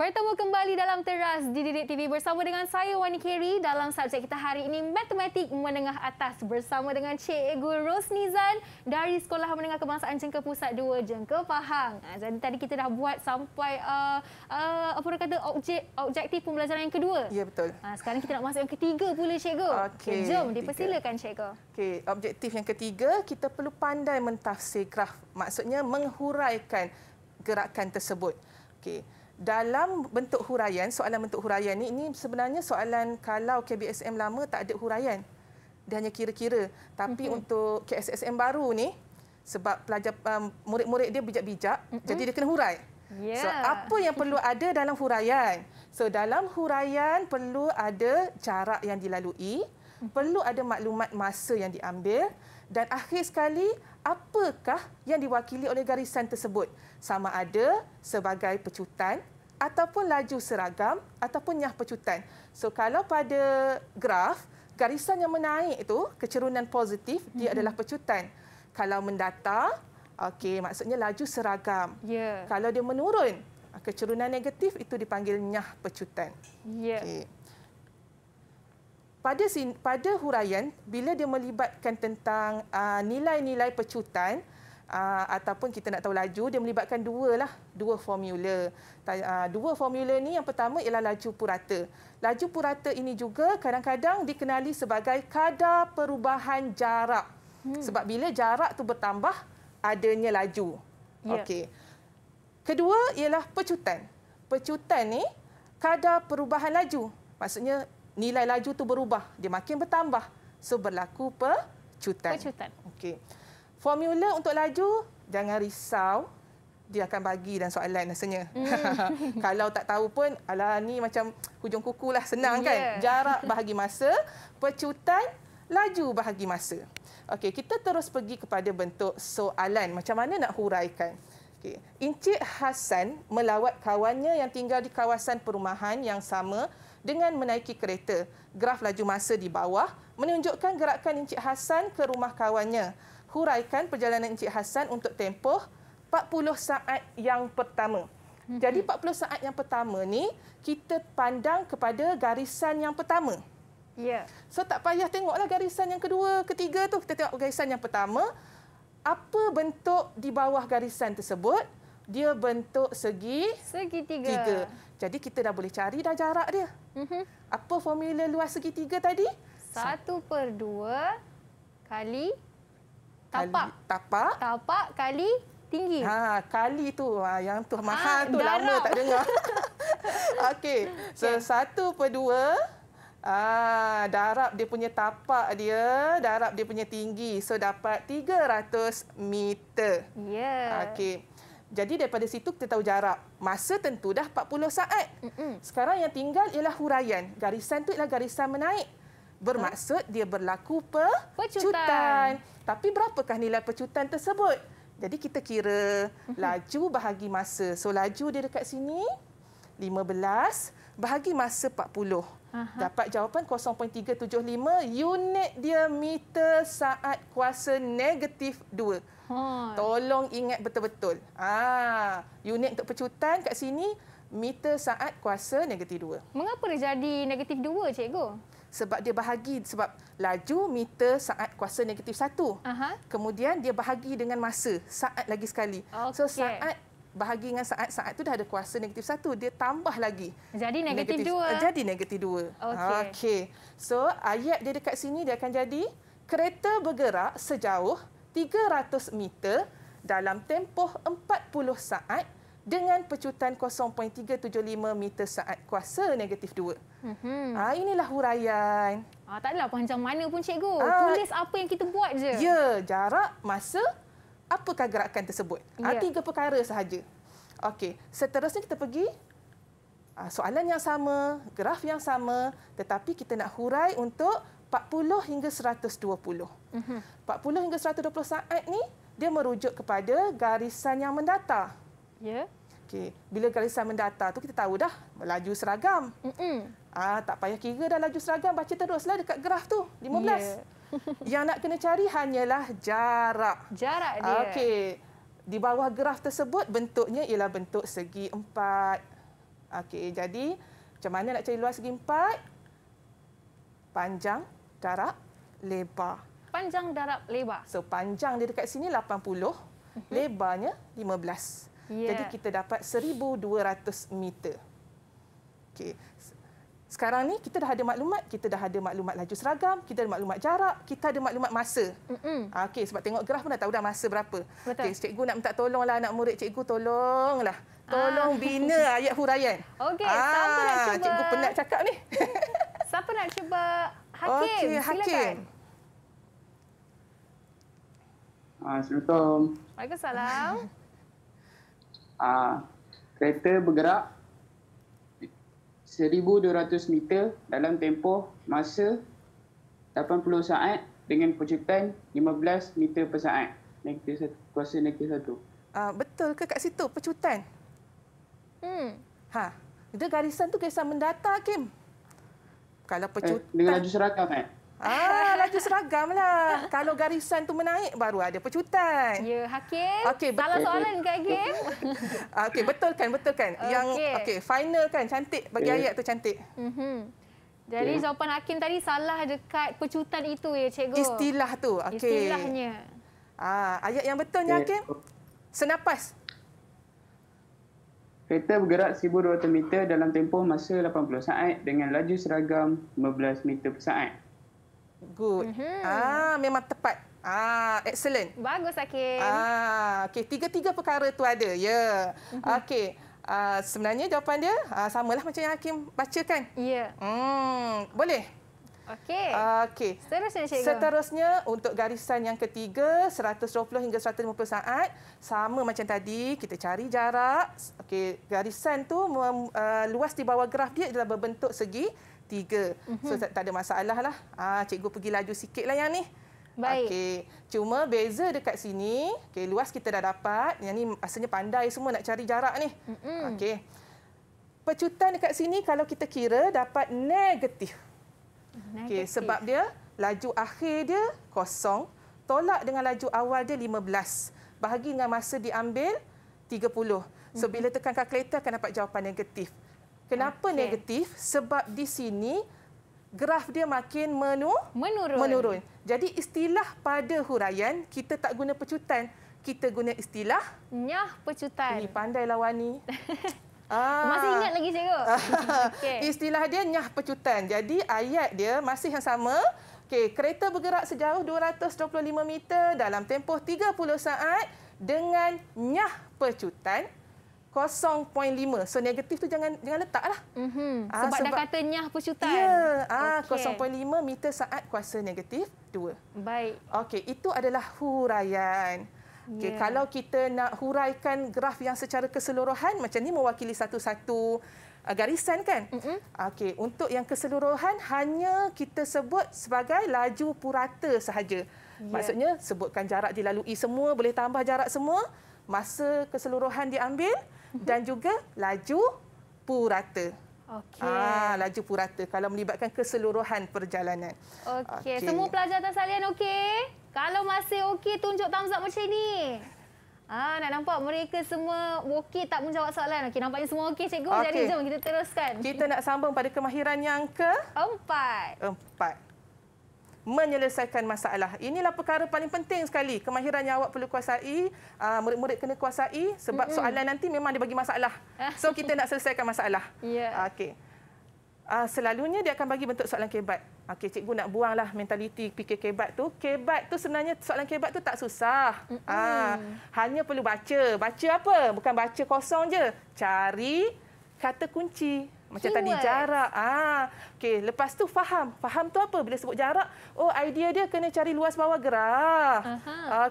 Bertemu kembali dalam teras di Didik TV bersama dengan saya Wani Kerry dalam subjek kita hari ini Matematik Menengah Atas bersama dengan Cikgu Rosnizan dari Sekolah Menengah Kebangsaan Jengke Pusat 2 Jengke Pahang. Jadi ah, tadi kita dah buat sampai uh, uh, apa orang kata objek, objektif pembelajaran yang kedua. Ya betul. Ah, sekarang kita nak masuk yang ketiga pula Cikgu. Okay, Jom dipersilakan Cikgu. Okay, objektif yang ketiga kita perlu pandai mentafsir graf maksudnya menghuraikan gerakan tersebut. Okey dalam bentuk huraian, soalan bentuk huraian ni, ini sebenarnya soalan kalau KBSM lama tak ada huraian. Dia hanya kira-kira. Tapi mm-hmm. untuk KSSM baru ni, sebab pelajar um, murid-murid dia bijak-bijak, mm-hmm. jadi dia kena hurai. Yeah. So, apa yang perlu ada dalam huraian? So, dalam huraian perlu ada jarak yang dilalui, mm-hmm. perlu ada maklumat masa yang diambil, dan akhir sekali apakah yang diwakili oleh garisan tersebut sama ada sebagai pecutan ataupun laju seragam ataupun nyah pecutan. So kalau pada graf garisan yang menaik itu kecerunan positif dia mm-hmm. adalah pecutan. Kalau mendata okay maksudnya laju seragam. Yeah. Kalau dia menurun kecerunan negatif itu dipanggil nyah pecutan. Yeah. Okay pada sin, pada huraian bila dia melibatkan tentang ah, nilai-nilai pecutan uh, ataupun kita nak tahu laju dia melibatkan dua lah dua formula uh, dua formula ni yang pertama ialah laju purata laju purata ini juga kadang-kadang dikenali sebagai kadar perubahan jarak hmm. sebab bila jarak tu bertambah adanya laju yeah. okey kedua ialah pecutan pecutan ni kadar perubahan laju maksudnya nilai laju tu berubah, dia makin bertambah. So berlaku pecutan. Pecutan. Okey. Formula untuk laju jangan risau dia akan bagi dan soalan rasanya. Mm. Kalau tak tahu pun ala ni macam hujung kukulah senang yeah. kan. Jarak bahagi masa, pecutan laju bahagi masa. Okey, kita terus pergi kepada bentuk soalan. Macam mana nak huraikan? Okey. Encik Hasan melawat kawannya yang tinggal di kawasan perumahan yang sama dengan menaiki kereta. Graf laju masa di bawah menunjukkan gerakan Encik Hasan ke rumah kawannya. Huraikan perjalanan Encik Hasan untuk tempoh 40 saat yang pertama. Mhm. Jadi 40 saat yang pertama ni kita pandang kepada garisan yang pertama. Ya. So tak payah tengoklah garisan yang kedua, ketiga tu kita tengok garisan yang pertama. Apa bentuk di bawah garisan tersebut? dia bentuk segi segitiga. Tiga. Jadi kita dah boleh cari dah jarak dia. Mm -hmm. Apa formula luas segitiga tadi? Satu per dua kali tapak. Tapak. Tapak kali tinggi. Ha, kali tu ha, yang tu ha, mahal ha, tu darab. lama tak dengar. Okey. So okay. per dua Ah, darab dia punya tapak dia, darab dia punya tinggi. So dapat 300 meter. Ya. Yeah. Okey. Jadi daripada situ kita tahu jarak masa tentu dah 40 saat. Mm-mm. Sekarang yang tinggal ialah huraian. Garisan tu ialah garisan menaik. Bermaksud dia berlaku pe- percutan. Tapi berapakah nilai pecutan tersebut? Jadi kita kira mm-hmm. laju bahagi masa. So laju dia dekat sini 15 bahagi masa 40. uh Dapat jawapan 0.375 unit dia meter saat kuasa negatif 2. Tolong ingat betul-betul. Ah, unit untuk pecutan kat sini meter saat kuasa negatif 2. Mengapa dia jadi negatif 2, cikgu? Sebab dia bahagi sebab laju meter saat kuasa negatif 1. Aha. Kemudian dia bahagi dengan masa, saat lagi sekali. Okay. So saat bahagi dengan saat saat tu dah ada kuasa negatif 1 dia tambah lagi jadi negatif 2 eh, jadi negatif 2 okey okay. so ayat dia dekat sini dia akan jadi kereta bergerak sejauh 300 meter dalam tempoh 40 saat dengan pecutan 0.375 meter saat kuasa negatif 2. Mm-hmm. Ha, ah, inilah huraian. Ah, tak adalah panjang mana pun cikgu. Ha, Tulis apa yang kita buat je. Ya, jarak, masa, apakah gerakan tersebut. Ha, yeah. Ya. Tiga perkara sahaja. Okey, seterusnya kita pergi. Ha, soalan yang sama, graf yang sama. Tetapi kita nak hurai untuk 40 hingga 120. 40 mm-hmm. hingga 120 saat ni dia merujuk kepada garisan yang mendata. Ya. Yeah. Okey, bila garisan mendata tu kita tahu dah laju seragam. Mm-mm. Ah tak payah kira dah laju seragam baca teruslah dekat graf tu 15. Yeah. yang nak kena cari hanyalah jarak. Jarak dia. Ah, okey. Di bawah graf tersebut bentuknya ialah bentuk segi empat. Okey, jadi macam mana nak cari luas segi empat? Panjang, darab, lebar panjang darab lebar. So panjang dia dekat sini 80, mhm. lebarnya 15. Yeah. Jadi kita dapat 1200 meter. Okey. Sekarang ni kita dah ada maklumat, kita dah ada maklumat laju seragam, kita ada maklumat jarak, kita ada maklumat masa. Mm-hmm. Okey, sebab tengok graf pun dah tahu dah masa berapa. Okey, cikgu nak minta tolonglah anak murid cikgu tolonglah. Ah. Tolong ah. bina ayat huraian. Okey, ah, siapa nak cuba? Cikgu penat cakap ni. siapa nak cuba? Hakim, okay, Hakim. silakan. Hakim. Ah, assalamualaikum. Waalaikumsalam. Ah, kereta bergerak 1200 meter dalam tempoh masa 80 saat dengan percepatan 15 meter per saat. Negatif satu, kuasa negatif satu. Ah, betul ke kat situ pecutan. Hmm. Ha. Itu garisan tu kisah mendata, Kim. Kalau pecutan Eh, dengan laju serata, Kak. Ah ada seragam lah. Kalau garisan tu menaik, baru ada pecutan. Ya, Hakim. Okay, betul. Salah soalan ke Hakim? okay, betul kan, betul kan. Okay. Yang okay, final kan, cantik. Bagi yeah. ayat tu cantik. Mm -hmm. Jadi yeah. jawapan Hakim tadi salah dekat pecutan itu ya, cikgu? Istilah tu. Okay. Istilahnya. Ah, ayat yang betulnya, ya. Hakim. Senapas. Kereta bergerak 1,200 meter dalam tempoh masa 80 saat dengan laju seragam 15 meter per saat. Good. Mm-hmm. Ah, memang tepat. Ah, excellent. Bagus Akin. Ah, okey, tiga-tiga perkara tu ada. Ya. Yeah. Mm-hmm. Okey. Ah, sebenarnya jawapan dia ah, samalah macam yang Hakim bacakan. Ya. Yeah. Hmm, boleh. Okey. Okey. Seterusnya cikgu. Seterusnya untuk garisan yang ketiga 120 hingga 150 saat sama macam tadi kita cari jarak. Okey, garisan tu uh, luas di bawah graf dia adalah berbentuk segi tiga. Mm -hmm. So mhm. tak ada masalah lah. Ah, cikgu pergi laju sikit lah yang ni. Baik. Okay. Cuma beza dekat sini, okay, luas kita dah dapat. Yang ni asalnya pandai semua nak cari jarak ni. Mm -hmm. okay. Pecutan dekat sini kalau kita kira dapat negatif. Okay, sebab dia laju akhir dia kosong. Tolak dengan laju awal dia 15. Bahagi dengan masa diambil 30. So, bila tekan kalkulator akan dapat jawapan negatif. Kenapa okay. negatif? Sebab di sini graf dia makin menu, menurun. menurun. Jadi istilah pada huraian, kita tak guna pecutan. Kita guna istilah... Nyah pecutan. Ini pandailah Wani. ah. Masih ingat lagi, Cikgu. Ah. okay. Istilah dia nyah pecutan. Jadi ayat dia masih yang sama. Okay. Kereta bergerak sejauh 225 meter dalam tempoh 30 saat dengan nyah pecutan. 0.5. So negatif tu jangan jangan letaklah. Mhm. Mm ah, sebab, sebab dah kata nyah pusutan. Ya. Ah okay. 0.5 meter saat kuasa negatif 2. Baik. Okey, itu adalah huraian. Okay, yeah. Kalau kita nak huraikan graf yang secara keseluruhan, macam ni mewakili satu-satu ah, garisan kan? Mm -hmm. okay, untuk yang keseluruhan, hanya kita sebut sebagai laju purata sahaja. Yeah. Maksudnya, sebutkan jarak dilalui semua, boleh tambah jarak semua. Masa keseluruhan diambil, dan juga laju purata. Okay. Ah, laju purata kalau melibatkan keseluruhan perjalanan. Okey, okay. semua pelajar tak salian? okey? Kalau masih okey tunjuk thumbs up macam ni. Ah, nak nampak mereka semua okey tak menjawab soalan. Okey, nampaknya semua okey cikgu. Okay. Jadi jom kita teruskan. Kita nak sambung pada kemahiran yang ke? Empat. Empat menyelesaikan masalah. Inilah perkara paling penting sekali. Kemahiran yang awak perlu kuasai, ah, murid-murid kena kuasai sebab mm-hmm. soalan nanti memang dia bagi masalah. Ah. So kita nak selesaikan masalah. Yeah. Ya. Okey. Uh, selalunya dia akan bagi bentuk soalan kebat. Okey, cikgu nak buanglah mentaliti fikir kebat tu. Kebat tu sebenarnya soalan kebat tu tak susah. Mm-hmm. Uh, hanya perlu baca. Baca apa? Bukan baca kosong je. Cari kata kunci. Macam Keywords. tadi jarak. Ah, okey, lepas tu faham. Faham tu apa bila sebut jarak? Oh, idea dia kena cari luas bawah gerah.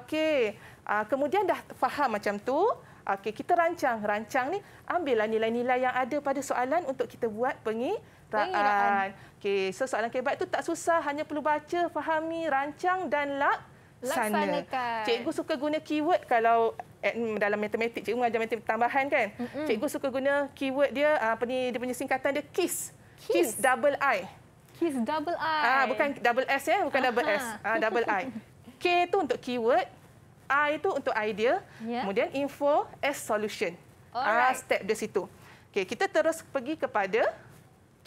Okey. Ah, kemudian dah faham macam tu, okey, kita rancang. Rancang ni ambillah nilai-nilai yang ada pada soalan untuk kita buat pengiraan. Okey, so soalan kebat tu tak susah, hanya perlu baca, fahami, rancang dan lak laksana. laksanakan. Cikgu suka guna keyword kalau eh, hmm, dalam matematik cikgu mengajar matematik tambahan kan. Mm-hmm. Cikgu suka guna keyword dia ah, apa ni dia punya singkatan dia KISS. KISS, KISS double I. KISS double I. Ah bukan double S ya, bukan Aha. double S. Ah double I. K itu untuk keyword, I itu untuk idea, yeah. kemudian info, S solution. Ah, Alright. Ah step dia situ. Okay, kita terus pergi kepada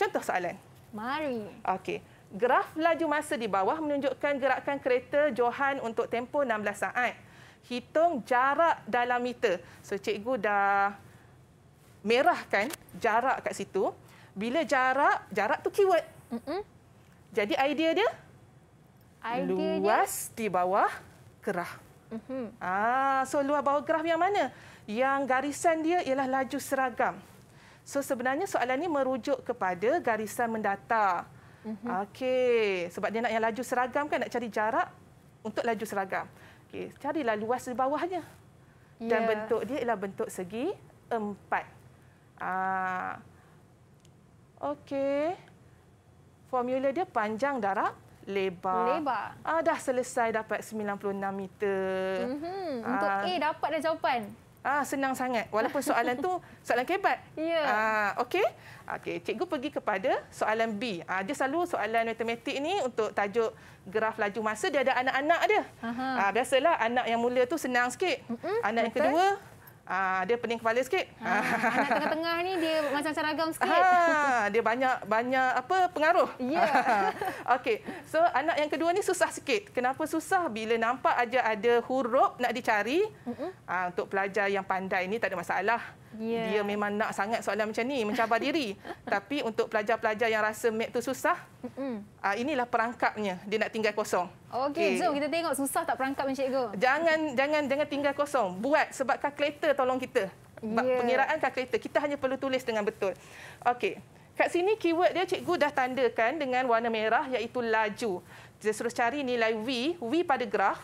contoh soalan. Mari. Okey graf laju masa di bawah menunjukkan gerakan kereta Johan untuk tempoh 16 saat. Hitung jarak dalam meter. So cikgu dah merahkan jarak kat situ. Bila jarak, jarak tu keyword. Mm-mm. Jadi idea dia? Idea luas dia? di bawah gerah. Mm-hmm. Ah, so luas bawah gerah yang mana? Yang garisan dia ialah laju seragam. So sebenarnya soalan ini merujuk kepada garisan mendatar. Mm-hmm. Okey, sebab dia nak yang laju seragam kan nak cari jarak untuk laju seragam. Okey, carilah luas di bawahnya. Yeah. Dan ya. bentuk dia ialah bentuk segi empat. Ah. Okey. Formula dia panjang darab lebar. Lebar. Ah dah selesai dapat 96 meter. Mm-hmm. Ah. Untuk A dapat dah jawapan. Ah senang sangat walaupun soalan tu soalan kebat. Ya. Ah okey. Okey, cikgu pergi kepada soalan B. Ah dia selalu soalan matematik ni untuk tajuk graf laju masa dia ada anak-anak dia. Aha. Ah biasalah anak yang mula tu senang sikit. Mm-mm, anak betul. yang kedua Aa, ah, dia pening kepala sikit. Ha, anak tengah-tengah ni dia macam seragam ah, sikit. Ha, dia banyak banyak apa pengaruh. Ya. Yeah. Okey. So anak yang kedua ni susah sikit. Kenapa susah? Bila nampak aja ada huruf nak dicari. Mm-hmm. Aa, untuk pelajar yang pandai ni tak ada masalah yeah. dia memang nak sangat soalan macam ni mencabar diri tapi untuk pelajar-pelajar yang rasa mat tu susah uh, inilah perangkapnya dia nak tinggal kosong okey okay. jom kita tengok susah tak perangkap macam encikgu jangan jangan jangan tinggal kosong buat sebab kalkulator tolong kita yeah. pengiraan kalkulator kita hanya perlu tulis dengan betul okey kat sini keyword dia cikgu dah tandakan dengan warna merah iaitu laju dia suruh cari nilai V, V pada graf,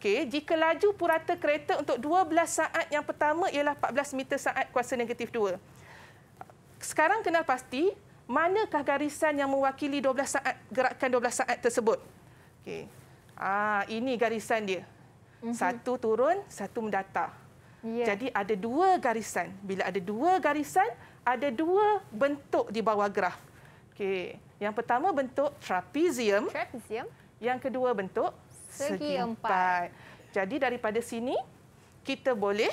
Okey, jika laju purata kereta untuk 12 saat yang pertama ialah 14 meter saat kuasa negatif 2. Sekarang kena pasti manakah garisan yang mewakili 12 saat gerakan 12 saat tersebut. Okey. Ah, ini garisan dia. Mhm. Satu turun, satu mendatar. Ya. Jadi ada dua garisan. Bila ada dua garisan, ada dua bentuk di bawah graf. Okey. Yang pertama bentuk trapezium. Trapezium. Yang kedua bentuk segi empat. Jadi daripada sini kita boleh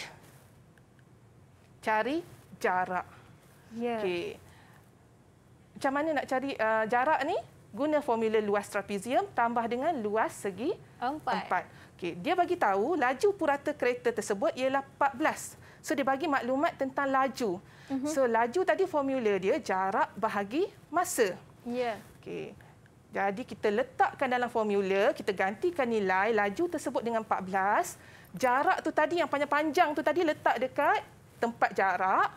cari jarak. Ya. Okey. Macam mana nak cari uh, jarak ni? Guna formula luas trapezium tambah dengan luas segi empat. empat. Okey, dia bagi tahu laju purata kereta tersebut ialah 14. So dia bagi maklumat tentang laju. Uh-huh. So laju tadi formula dia jarak bahagi masa. Ya. Yeah. Okey. Jadi kita letakkan dalam formula, kita gantikan nilai laju tersebut dengan 14. Jarak tu tadi yang panjang-panjang tu tadi letak dekat tempat jarak.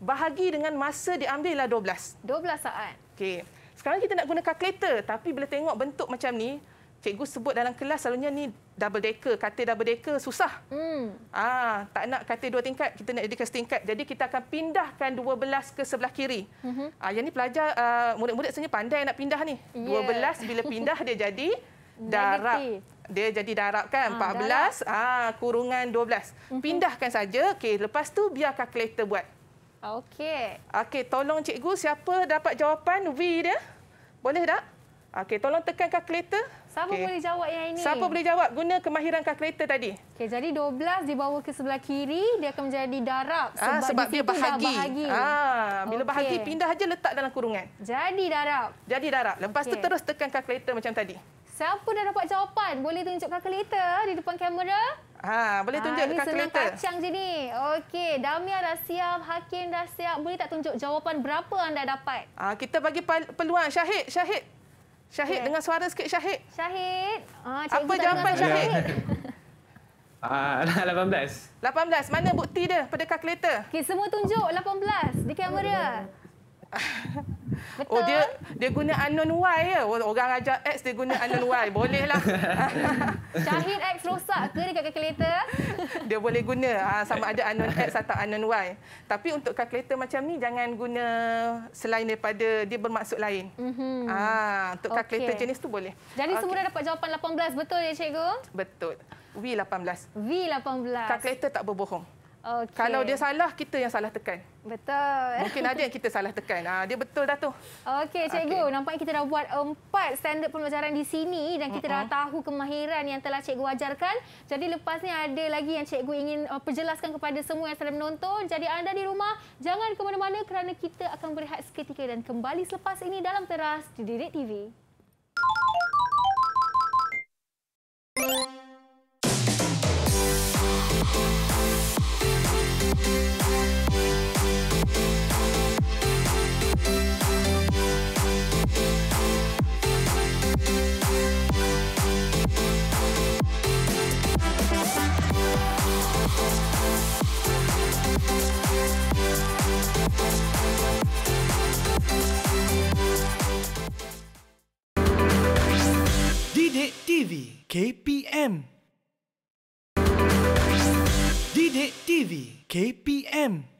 Bahagi dengan masa diambil diambillah 12. 12 saat. Okey. Sekarang kita nak guna kalkulator tapi bila tengok bentuk macam ni, cikgu sebut dalam kelas selalunya ni double decker, katil double decker susah. Hmm. Ah, tak nak katil dua tingkat, kita nak jadikan tingkat Jadi kita akan pindahkan 12 ke sebelah kiri. Mm-hmm. Ah, yang ni pelajar uh, murid-murid sebenarnya pandai nak pindah ni. Yeah. 12 bila pindah dia jadi darab. Dia jadi darab kan? Ha, ah, 14 darab. ah kurungan 12. Mm-hmm. Pindahkan saja. Okey, lepas tu biar kalkulator buat. Okey. Okey, tolong cikgu siapa dapat jawapan V dia? Boleh tak? Okey, tolong tekan kalkulator. Siapa okay. boleh jawab yang ini? Siapa boleh jawab guna kemahiran kalkulator tadi? Okey, jadi 12 dibawa ke sebelah kiri, dia akan menjadi darab ah, sebab, ha, sebab dia bahagi. bahagi. Ha, bila okay. bahagi pindah aja letak dalam kurungan. Jadi darab. Jadi darab. Lepas okay. tu terus tekan kalkulator macam tadi. Siapa dah dapat jawapan? Boleh tunjuk kalkulator di depan kamera? Ha, boleh ah, tunjuk ha, kalkulator. Ini senang kacang je ni. Okey, Damia dah siap, Hakim dah siap. Boleh tak tunjuk jawapan berapa anda dapat? Ha, kita bagi peluang Syahid. Syahid, Syahid, okay. dengar suara sikit Syahid. Syahid. Ah, Apa jawapan Syahid? Ah, 18. 18. Mana bukti dia pada kalkulator? Okay, semua tunjuk 18 di kamera. Betul. Oh dia dia guna unknown y, ya. Orang ajar X dia guna unknown y bolehlah. lah. X rosak ke dekat kalkulator? dia boleh guna ah, sama ada unknown X atau unknown Y. Tapi untuk kalkulator macam ni jangan guna selain daripada dia bermaksud lain. Mm-hmm. Ah, untuk kalkulator okay. jenis tu boleh. Jadi okay. semua dapat jawapan 18 betul ya cikgu? Betul. V18. V18. Kalkulator tak berbohong. Okay. Kalau dia salah, kita yang salah tekan. Betul. Mungkin ada yang kita salah tekan. Ha, dia betul dah tu. Okey, cikgu. Okay. Nampaknya kita dah buat empat standard pembelajaran di sini dan kita mm -mm. dah tahu kemahiran yang telah cikgu ajarkan. Jadi lepas ni ada lagi yang cikgu ingin uh, perjelaskan kepada semua yang sedang menonton. Jadi anda di rumah, jangan ke mana-mana kerana kita akan berehat seketika dan kembali selepas ini dalam teras di Direct TV. KPM. Didik TV KPM.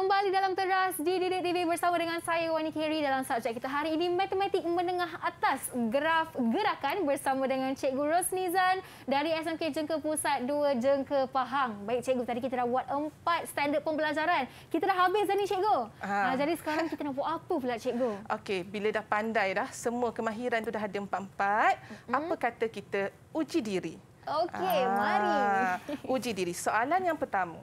Kembali dalam teras di Didik TV bersama dengan saya Wani Kerry dalam subjek kita hari ini Matematik Menengah Atas Graf Gerakan bersama dengan Cikgu Rosnizan dari SMK Jengke Pusat 2 Jengke Pahang. Baik Cikgu, tadi kita dah buat empat standard pembelajaran. Kita dah habis dah ni Cikgu. Ha. Ha, jadi sekarang kita nak buat apa pula Cikgu? Okey, bila dah pandai dah, semua kemahiran tu dah ada empat-empat. Hmm. Apa kata kita uji diri? Okey, ha. mari. Uji diri. Soalan yang pertama.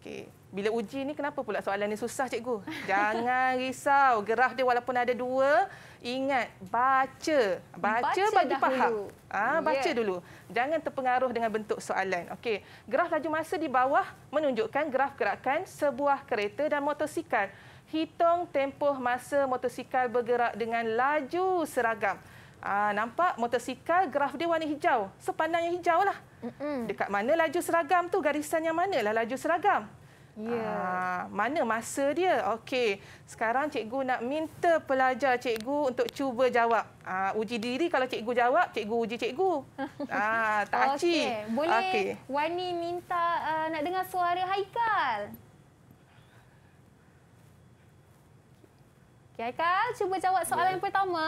Okey. Bila uji ni kenapa pula soalan ni susah cikgu? Jangan risau. Gerah dia walaupun ada dua, ingat baca. Baca, baca bagi faham. Ah baca dulu. Jangan terpengaruh dengan bentuk soalan. Okey. Graf laju masa di bawah menunjukkan graf gerakan sebuah kereta dan motosikal. Hitung tempoh masa motosikal bergerak dengan laju seragam. Ah nampak motosikal graf dia warna hijau. Sepandang hijau lah. Mm Dekat mana laju seragam tu? Garisan yang manalah laju seragam? Yeah. Ya. Ha, mana masa dia? Okey, sekarang cikgu nak minta pelajar cikgu untuk cuba jawab. Ha, uji diri kalau cikgu jawab, cikgu uji cikgu. Ha, tak okay. aci. Boleh okay. Wani minta uh, nak dengar suara Haikal? Okay, Haikal, cuba jawab soalan yeah. yang ya. pertama.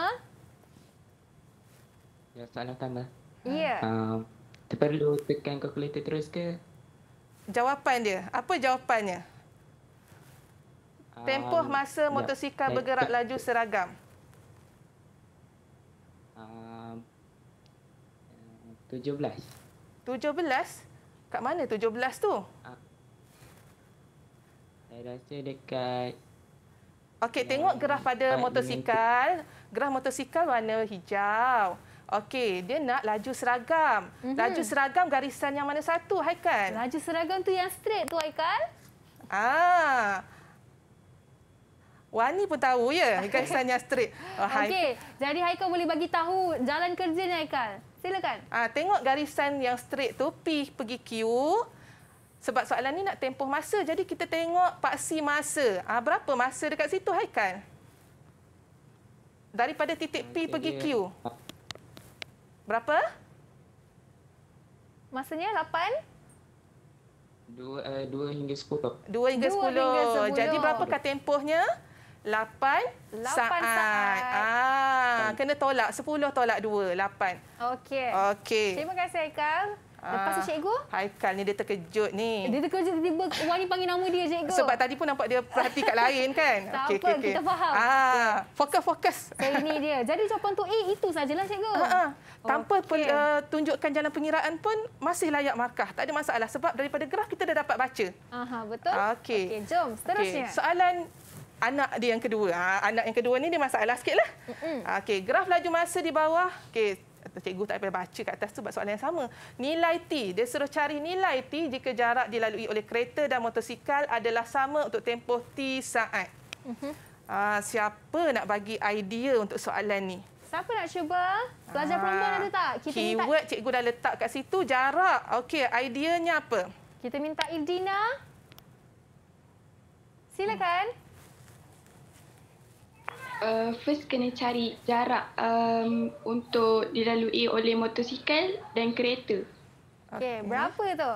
Ya, soalan pertama. Ya. Yeah. Uh, terperlu tekan kalkulator terus ke? jawapan dia. Apa jawapannya? Ah, Tempoh masa um, motosikal yeah. bergerak laju seragam. Ah, tujuh belas. Tujuh belas? Kat mana tujuh belas tu? Ah. Saya rasa dekat... Okey, tengok gerah pada motosikal. Gerah motosikal warna hijau. Okey, dia nak laju seragam. Mm-hmm. Laju seragam garisan yang mana satu, Haikal? Laju seragam tu yang straight tu, Haikal. Ah. Wani pun tahu ya, garisan yang straight. Oh, Okey, jadi Haikal boleh bagi tahu jalan kerjanya, Haikal. Silakan. Ah, tengok garisan yang straight tu, P pergi Q. Sebab soalan ni nak tempoh masa, jadi kita tengok paksi masa. Ah, berapa masa dekat situ, Haikal? Daripada titik P okay, pergi Q. Berapa? Masanya 8? 2 eh, hingga 10. 2 hingga 10. Jadi berapa kat tempohnya? 8, 8 saat. saat. Ah, kena tolak 10 tolak 2, 8. Okey. Okay. Terima kasih Aikal. Lepas tu ah, cikgu? Haikal ni dia terkejut ni. Dia terkejut tiba-tiba Wani panggil nama dia cikgu. Sebab tadi pun nampak dia perhati kat lain kan? Tak okay, apa, okay, okay. kita faham. Ah, fokus, fokus. So ini dia. Jadi jawapan tu A eh, itu sajalah cikgu. Ha, ha. Tanpa okay. uh, eh, tunjukkan jalan pengiraan pun masih layak markah. Tak ada masalah sebab daripada graf kita dah dapat baca. Aha, betul. Okey. Okay, jom, seterusnya. Okay. Soalan anak dia yang kedua. Ha, anak yang kedua ni dia masalah sikitlah. Mm -mm. Okey, graf laju masa di bawah. Okey, cikgu tak payah baca kat atas tu buat soalan yang sama. Nilai T, dia suruh cari nilai T jika jarak dilalui oleh kereta dan motosikal adalah sama untuk tempoh T saat. Uh-huh. siapa nak bagi idea untuk soalan ni? Siapa nak cuba? Ah, Pelajar Aa, perempuan ada tak? Kita keyword minta... cikgu dah letak kat situ, jarak. Okey, ideanya apa? Kita minta Ildina. Silakan. Hmm uh, first kena cari jarak um, untuk dilalui oleh motosikal dan kereta. Okey, berapa tu?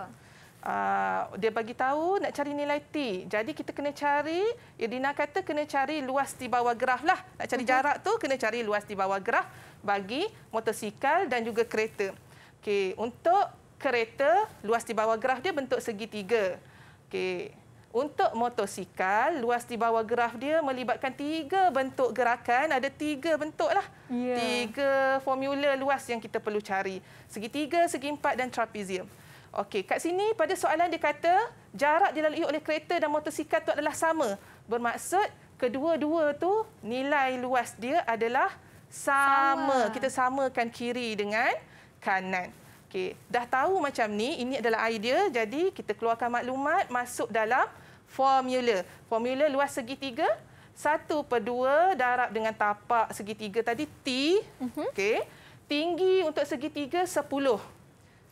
Uh, dia bagi tahu nak cari nilai T. Jadi kita kena cari, Irina kata kena cari luas di bawah graf lah. Nak cari uh-huh. jarak tu kena cari luas di bawah graf bagi motosikal dan juga kereta. Okey, untuk kereta luas di bawah graf dia bentuk segitiga. tiga. Okey. Untuk motosikal, luas di bawah graf dia melibatkan tiga bentuk gerakan. Ada tiga bentuk. Lah. Yeah. Tiga formula luas yang kita perlu cari. Segitiga, segi empat dan trapezium. Okey, kat sini pada soalan dia kata jarak dilalui oleh kereta dan motosikal itu adalah sama. Bermaksud kedua-dua tu nilai luas dia adalah sama. sama. Kita samakan kiri dengan kanan. Okey, dah tahu macam ni, ini adalah idea. Jadi kita keluarkan maklumat masuk dalam formula. Formula luas segitiga, satu per dua darab dengan tapak segitiga tadi, T. Uh mhm. -huh. okay. Tinggi untuk segitiga, sepuluh,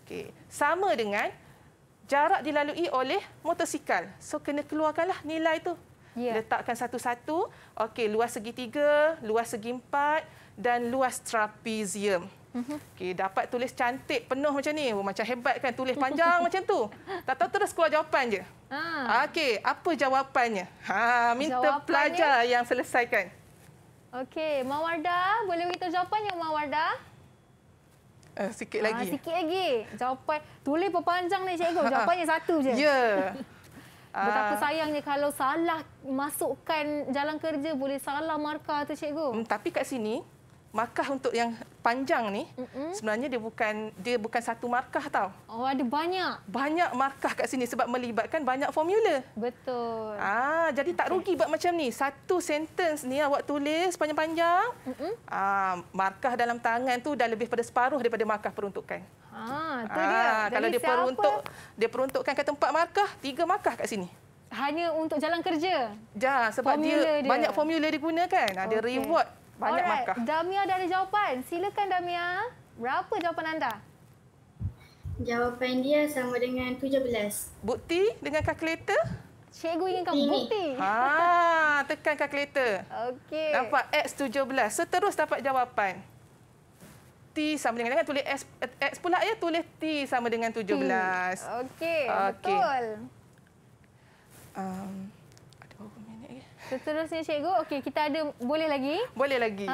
Okay. Sama dengan jarak dilalui oleh motosikal. So kena keluarkanlah nilai itu. Yeah. Letakkan satu-satu. Okay, luas segitiga, luas segi empat dan luas trapezium. Mm-hmm. Okey, dapat tulis cantik penuh macam ni. Oh, macam hebat kan tulis panjang macam tu. Tak tahu terus keluar jawapan je. Ha. Okey, apa jawapannya? Ha, minta jawapan pelajar ni... yang selesaikan. Okey, Mawarda, boleh kita yang Mawarda? Uh, sikit ah, lagi. Ha, sikit lagi. Jawapan tulis panjang ni cikgu. Ha, ha. Jawapannya satu je. Ya. Yeah. Betapa ah. sayangnya kalau salah masukkan jalan kerja boleh salah markah tu cikgu. Hmm, tapi kat sini markah untuk yang panjang ni mm-hmm. sebenarnya dia bukan dia bukan satu markah tau. Oh ada banyak. Banyak markah kat sini sebab melibatkan banyak formula. Betul. Ah jadi tak rugi okay. buat macam ni. Satu sentence ni lah, awak tulis panjang-panjang. Mm-hmm. Ah markah dalam tangan tu dah lebih pada separuh daripada markah peruntukan. Ah tu ah, dia. Jadi kalau dia siapa? peruntuk dia peruntukkan kat tempat markah, tiga markah kat sini. Hanya untuk jalan kerja. Ya sebab dia, dia banyak formula dia Ada ah, okay. reward banyak Alright. markah. Damia dah ada jawapan. Silakan Damia. Berapa jawapan anda? Jawapan dia sama dengan 17. Bukti dengan kalkulator? Cikgu ingin kamu bukti. Ha, tekan kalkulator. Okey. Dapat X17. Seterus dapat jawapan. T sama dengan, jangan tulis S, X pula ya, tulis T sama dengan 17. Okey, okay. betul. Um, Seterusnya cikgu, okey kita ada boleh lagi? Boleh lagi.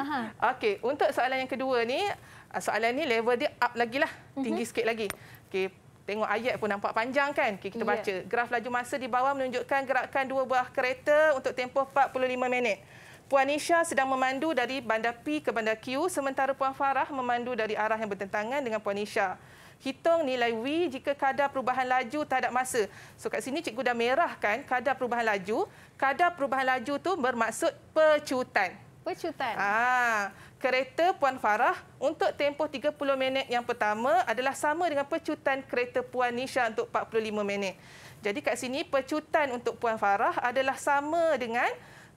Okey, untuk soalan yang kedua ni, ah, soalan ni level dia up lagi lah. Mhm. Tinggi sikit lagi. Okey, tengok ayat pun nampak panjang kan? Okey, kita ya. baca. Graf laju masa di bawah menunjukkan gerakan dua buah kereta untuk tempoh 45 minit. Puan Nisha sedang memandu dari bandar P ke bandar Q sementara Puan Farah memandu dari arah yang bertentangan dengan Puan Nisha hitung nilai V jika kadar perubahan laju terhadap masa. So kat sini cikgu dah merahkan kadar perubahan laju. Kadar perubahan laju tu bermaksud pecutan. Pecutan. Ah, ha, kereta Puan Farah untuk tempoh 30 minit yang pertama adalah sama dengan pecutan kereta Puan Nisha untuk 45 minit. Jadi kat sini pecutan untuk Puan Farah adalah sama dengan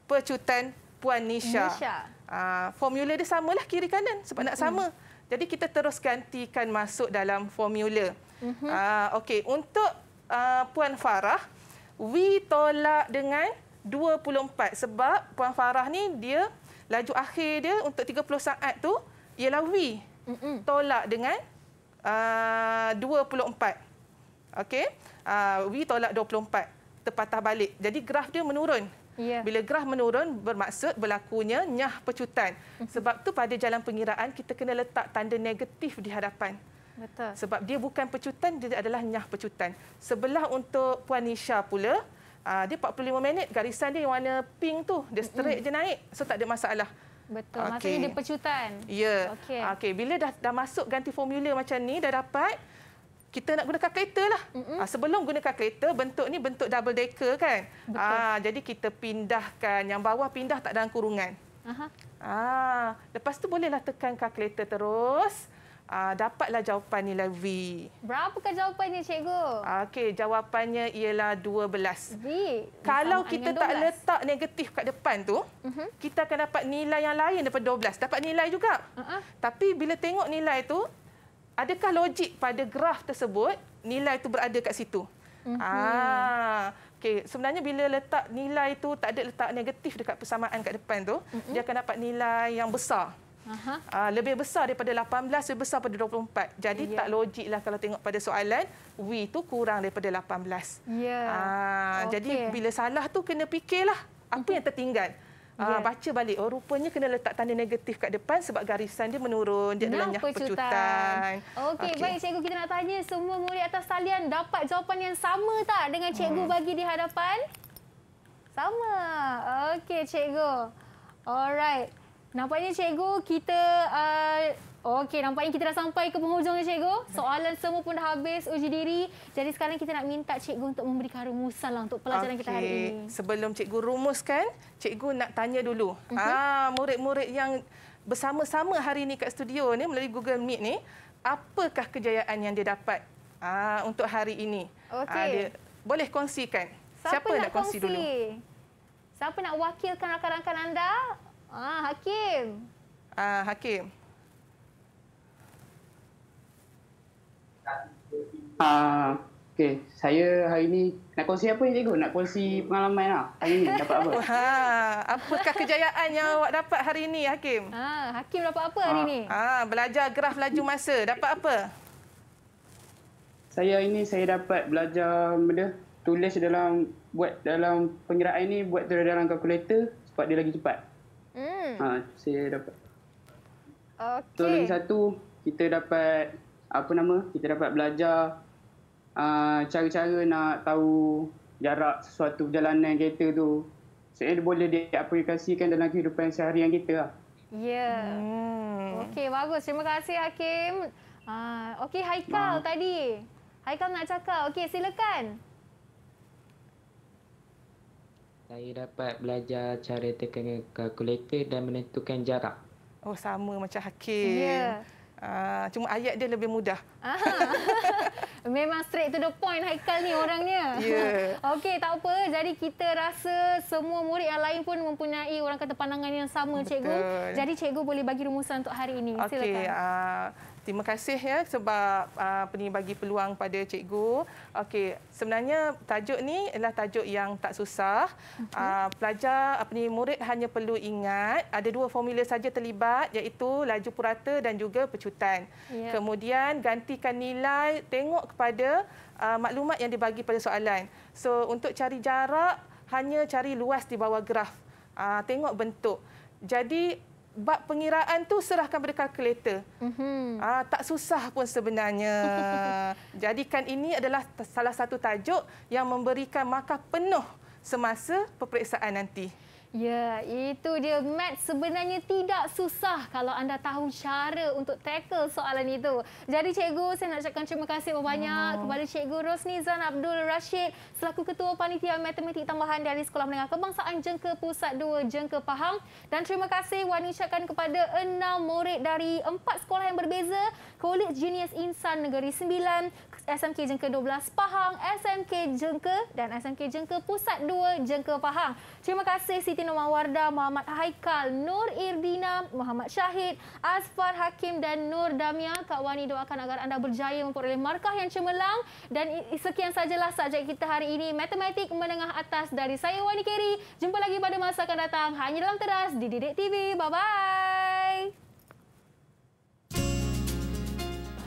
pecutan Puan Nisha. Nisha. Ha, formula dia samalah kiri kanan sebab nak hmm. sama. Hmm. Jadi kita terus gantikan masuk dalam formula. Uh -huh. uh, Okey, untuk uh, Puan Farah, w tolak dengan 24 sebab Puan Farah ni dia laju akhir dia untuk 30 saat tu ialah w Uh mhm. -huh. Tolak dengan ah, uh, 24. Okey, uh, ah, V tolak 24 terpatah balik. Jadi graf dia menurun. Yeah. Bila graf menurun bermaksud berlakunya nyah pecutan. Mhm. Sebab tu pada jalan pengiraan kita kena letak tanda negatif di hadapan. Betul. Sebab dia bukan pecutan, dia adalah nyah pecutan. Sebelah untuk Puan Nisha pula, ah, dia 45 minit garisan dia warna pink tu, dia mhm. straight mm. je naik. So tak ada masalah. Betul. Maksudnya okay. dia pecutan. Ya. Yeah. Okay. Okay. bila dah dah masuk ganti formula macam ni dah dapat kita nak gunakan kereta lah. Mm-hmm. Sebelum gunakan kereta, bentuk ni bentuk double decker kan? Aa, ah, jadi kita pindahkan yang bawah pindah tak dalam kurungan. Aha. Aa, ah, lepas tu bolehlah tekan kalkulator terus. Aa, dapatlah jawapan nilai V. Berapakah jawapannya, cikgu? Okey, jawapannya ialah 12. V. Kalau kita tak 12. letak negatif kat depan tu, uh-huh. kita akan dapat nilai yang lain daripada 12. Dapat nilai juga. Uh-huh. Tapi bila tengok nilai tu, adakah logik pada graf tersebut nilai itu berada kat situ? Mm-hmm. Ah, okay. Sebenarnya bila letak nilai itu tak ada letak negatif dekat persamaan kat depan tu, mm-hmm. dia akan dapat nilai yang besar. Uh-huh. lebih besar daripada 18, lebih besar daripada 24. Jadi yeah. tak logiklah kalau tengok pada soalan, W itu kurang daripada 18. Yeah. Uh, okay. Jadi bila salah tu kena fikirlah apa mhm. yang tertinggal. Yeah. baca balik oh rupanya kena letak tanda negatif kat depan sebab garisan dia menurun dia adalah nyah percutan. Okey okay. baik cikgu kita nak tanya semua murid atas talian dapat jawapan yang sama tak dengan cikgu hmm. bagi di hadapan? Sama. Okey cikgu. Alright. Nampaknya cikgu kita uh, Okey, nampaknya kita dah sampai ke penghujung ya, Cikgu. Soalan semua pun dah habis uji diri. Jadi sekarang kita nak minta Cikgu untuk memberi rumusan lah untuk pelajaran okay. kita hari ini. Sebelum Cikgu rumuskan, Cikgu nak tanya dulu. Uh mhm. -huh. Ah, Murid-murid yang bersama-sama hari ini kat studio ni melalui Google Meet ni, apakah kejayaan yang dia dapat ah, untuk hari ini? Ah, Okey. Ah, boleh kongsikan? Siapa, Siapa nak, nak kongsi dulu? Siapa nak wakilkan rakan-rakan anda? Ah, Hakim. Ah, Hakim. Uh, ah, okay, saya hari ini nak kongsi apa ni cikgu? Nak kongsi pengalaman lah hari ini. dapat apa? Ha, apakah kejayaan yang awak dapat hari ini, Hakim? Ha, Hakim dapat apa hari ini? Ah. Ha, belajar graf laju masa, dapat apa? Saya ini saya dapat belajar benda tulis dalam buat dalam pengiraan ini buat terus dalam kalkulator sebab dia lagi cepat. Hmm. Ha, saya dapat. Okay. So, lagi satu kita dapat apa nama kita dapat belajar uh, cara-cara nak tahu jarak sesuatu perjalanan kereta tu sebenarnya so, eh, boleh dia aplikasikan dalam kehidupan seharian kita lah. Ya. Yeah. Hmm. Okey, bagus. Terima kasih Hakim. Uh, Okey, Haikal Ma. tadi. Haikal nak cakap. Okey, silakan. Saya dapat belajar cara tekan kalkulator dan menentukan jarak. Oh, sama macam Hakim. Ya. Yeah. Ah, cuma ayat dia lebih mudah. Memang straight to the point Haikal ni orangnya. Yeah. Okey, tak apa. Jadi kita rasa semua murid yang lain pun mempunyai orang kata pandangan yang sama, Betul. cikgu. Jadi cikgu boleh bagi rumusan untuk hari ini. Okay. Silakan. uh... Terima kasih ya sebab uh, ah, peni bagi peluang pada cikgu. Okey, sebenarnya tajuk ni adalah tajuk yang tak susah. Okay. Mhm. Uh, pelajar apa ah, ni murid hanya perlu ingat ada dua formula saja terlibat iaitu laju purata dan juga pecutan. Yeah. Kemudian gantikan nilai tengok kepada uh, maklumat yang dibagi pada soalan. So untuk cari jarak hanya cari luas di bawah graf. Uh, tengok bentuk. Jadi bab pengiraan tu serahkan pada kalkulator. Mm-hmm. Ah, tak susah pun sebenarnya. Jadikan ini adalah salah satu tajuk yang memberikan markah penuh semasa peperiksaan nanti. Ya, itu dia. Mat sebenarnya tidak susah kalau anda tahu cara untuk tackle soalan itu. Jadi cikgu, saya nak ucapkan terima kasih banyak oh. kepada cikgu Rosni Zan Abdul Rashid selaku Ketua Panitia Matematik Tambahan dari Sekolah Menengah Kebangsaan Jengke Pusat 2 Jengke Pahang. Dan terima kasih Wan ucapkan kepada enam murid dari empat sekolah yang berbeza. kolej Genius Insan Negeri sembilan. SMK Jengke 12 Pahang, SMK Jengke dan SMK Jengke Pusat 2 Jengke Pahang. Terima kasih Siti Nurman Wardah, Muhammad Haikal, Nur Irdina, Muhammad Syahid, Azfar Hakim dan Nur Damia. Kak Wani doakan agar anda berjaya memperoleh markah yang cemerlang. Dan sekian sajalah subjek kita hari ini. Matematik Menengah Atas dari saya Wani Keri. Jumpa lagi pada masa akan datang. Hanya dalam teras di Didik TV. Bye-bye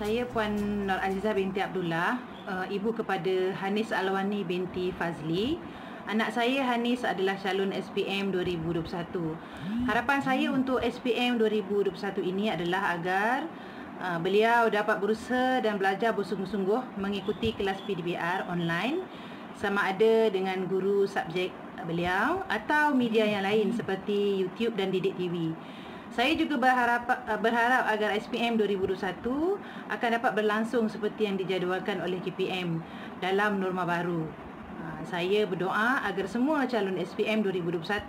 saya Puan Nur Aziza binti Abdullah, uh, ibu kepada Hanis Alwani binti Fazli. Anak saya Hanis adalah calon SPM 2021. Harapan saya untuk SPM 2021 ini adalah agar uh, beliau dapat berusaha dan belajar bersungguh-sungguh mengikuti kelas PDBR online sama ada dengan guru subjek beliau atau media yang lain seperti YouTube dan Didik TV. Saya juga berharap eh, berharap agar SPM 2021 akan dapat berlangsung seperti yang dijadualkan oleh KPM dalam norma baru. Ha, saya berdoa agar semua calon SPM 2021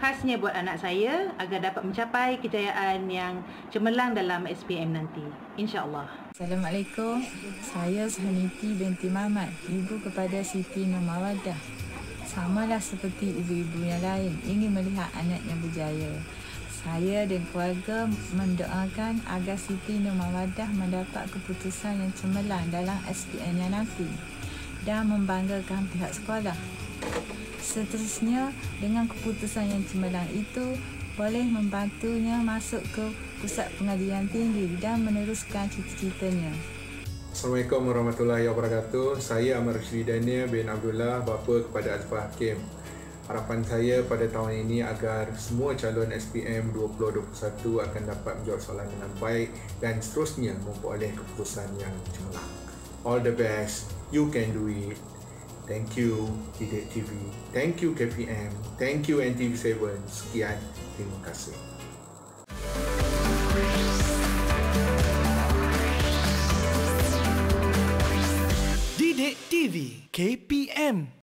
khasnya buat anak saya agar dapat mencapai kejayaan yang cemerlang dalam SPM nanti. InsyaAllah. Assalamualaikum. Saya Suhaniti binti Mamat, ibu kepada Siti Nama Wadah. Samalah seperti ibu-ibu yang lain ingin melihat anaknya berjaya saya dan keluarga mendoakan agar Siti Nurmawadah mendapat keputusan yang cemerlang dalam SPM yang nanti dan membanggakan pihak sekolah. Seterusnya, dengan keputusan yang cemerlang itu, boleh membantunya masuk ke pusat pengadilan tinggi dan meneruskan cita-citanya. Assalamualaikum warahmatullahi wabarakatuh. Saya Amar Rashidi Daniel bin Abdullah, bapa kepada Alfa Hakim harapan saya pada tahun ini agar semua calon SPM 2021 akan dapat menjawab soalan dengan baik dan seterusnya memperoleh keputusan yang cemerlang. All the best. You can do it. Thank you Kidek TV. Thank you KPM. Thank you NTV7. Sekian. Terima kasih. TV KPM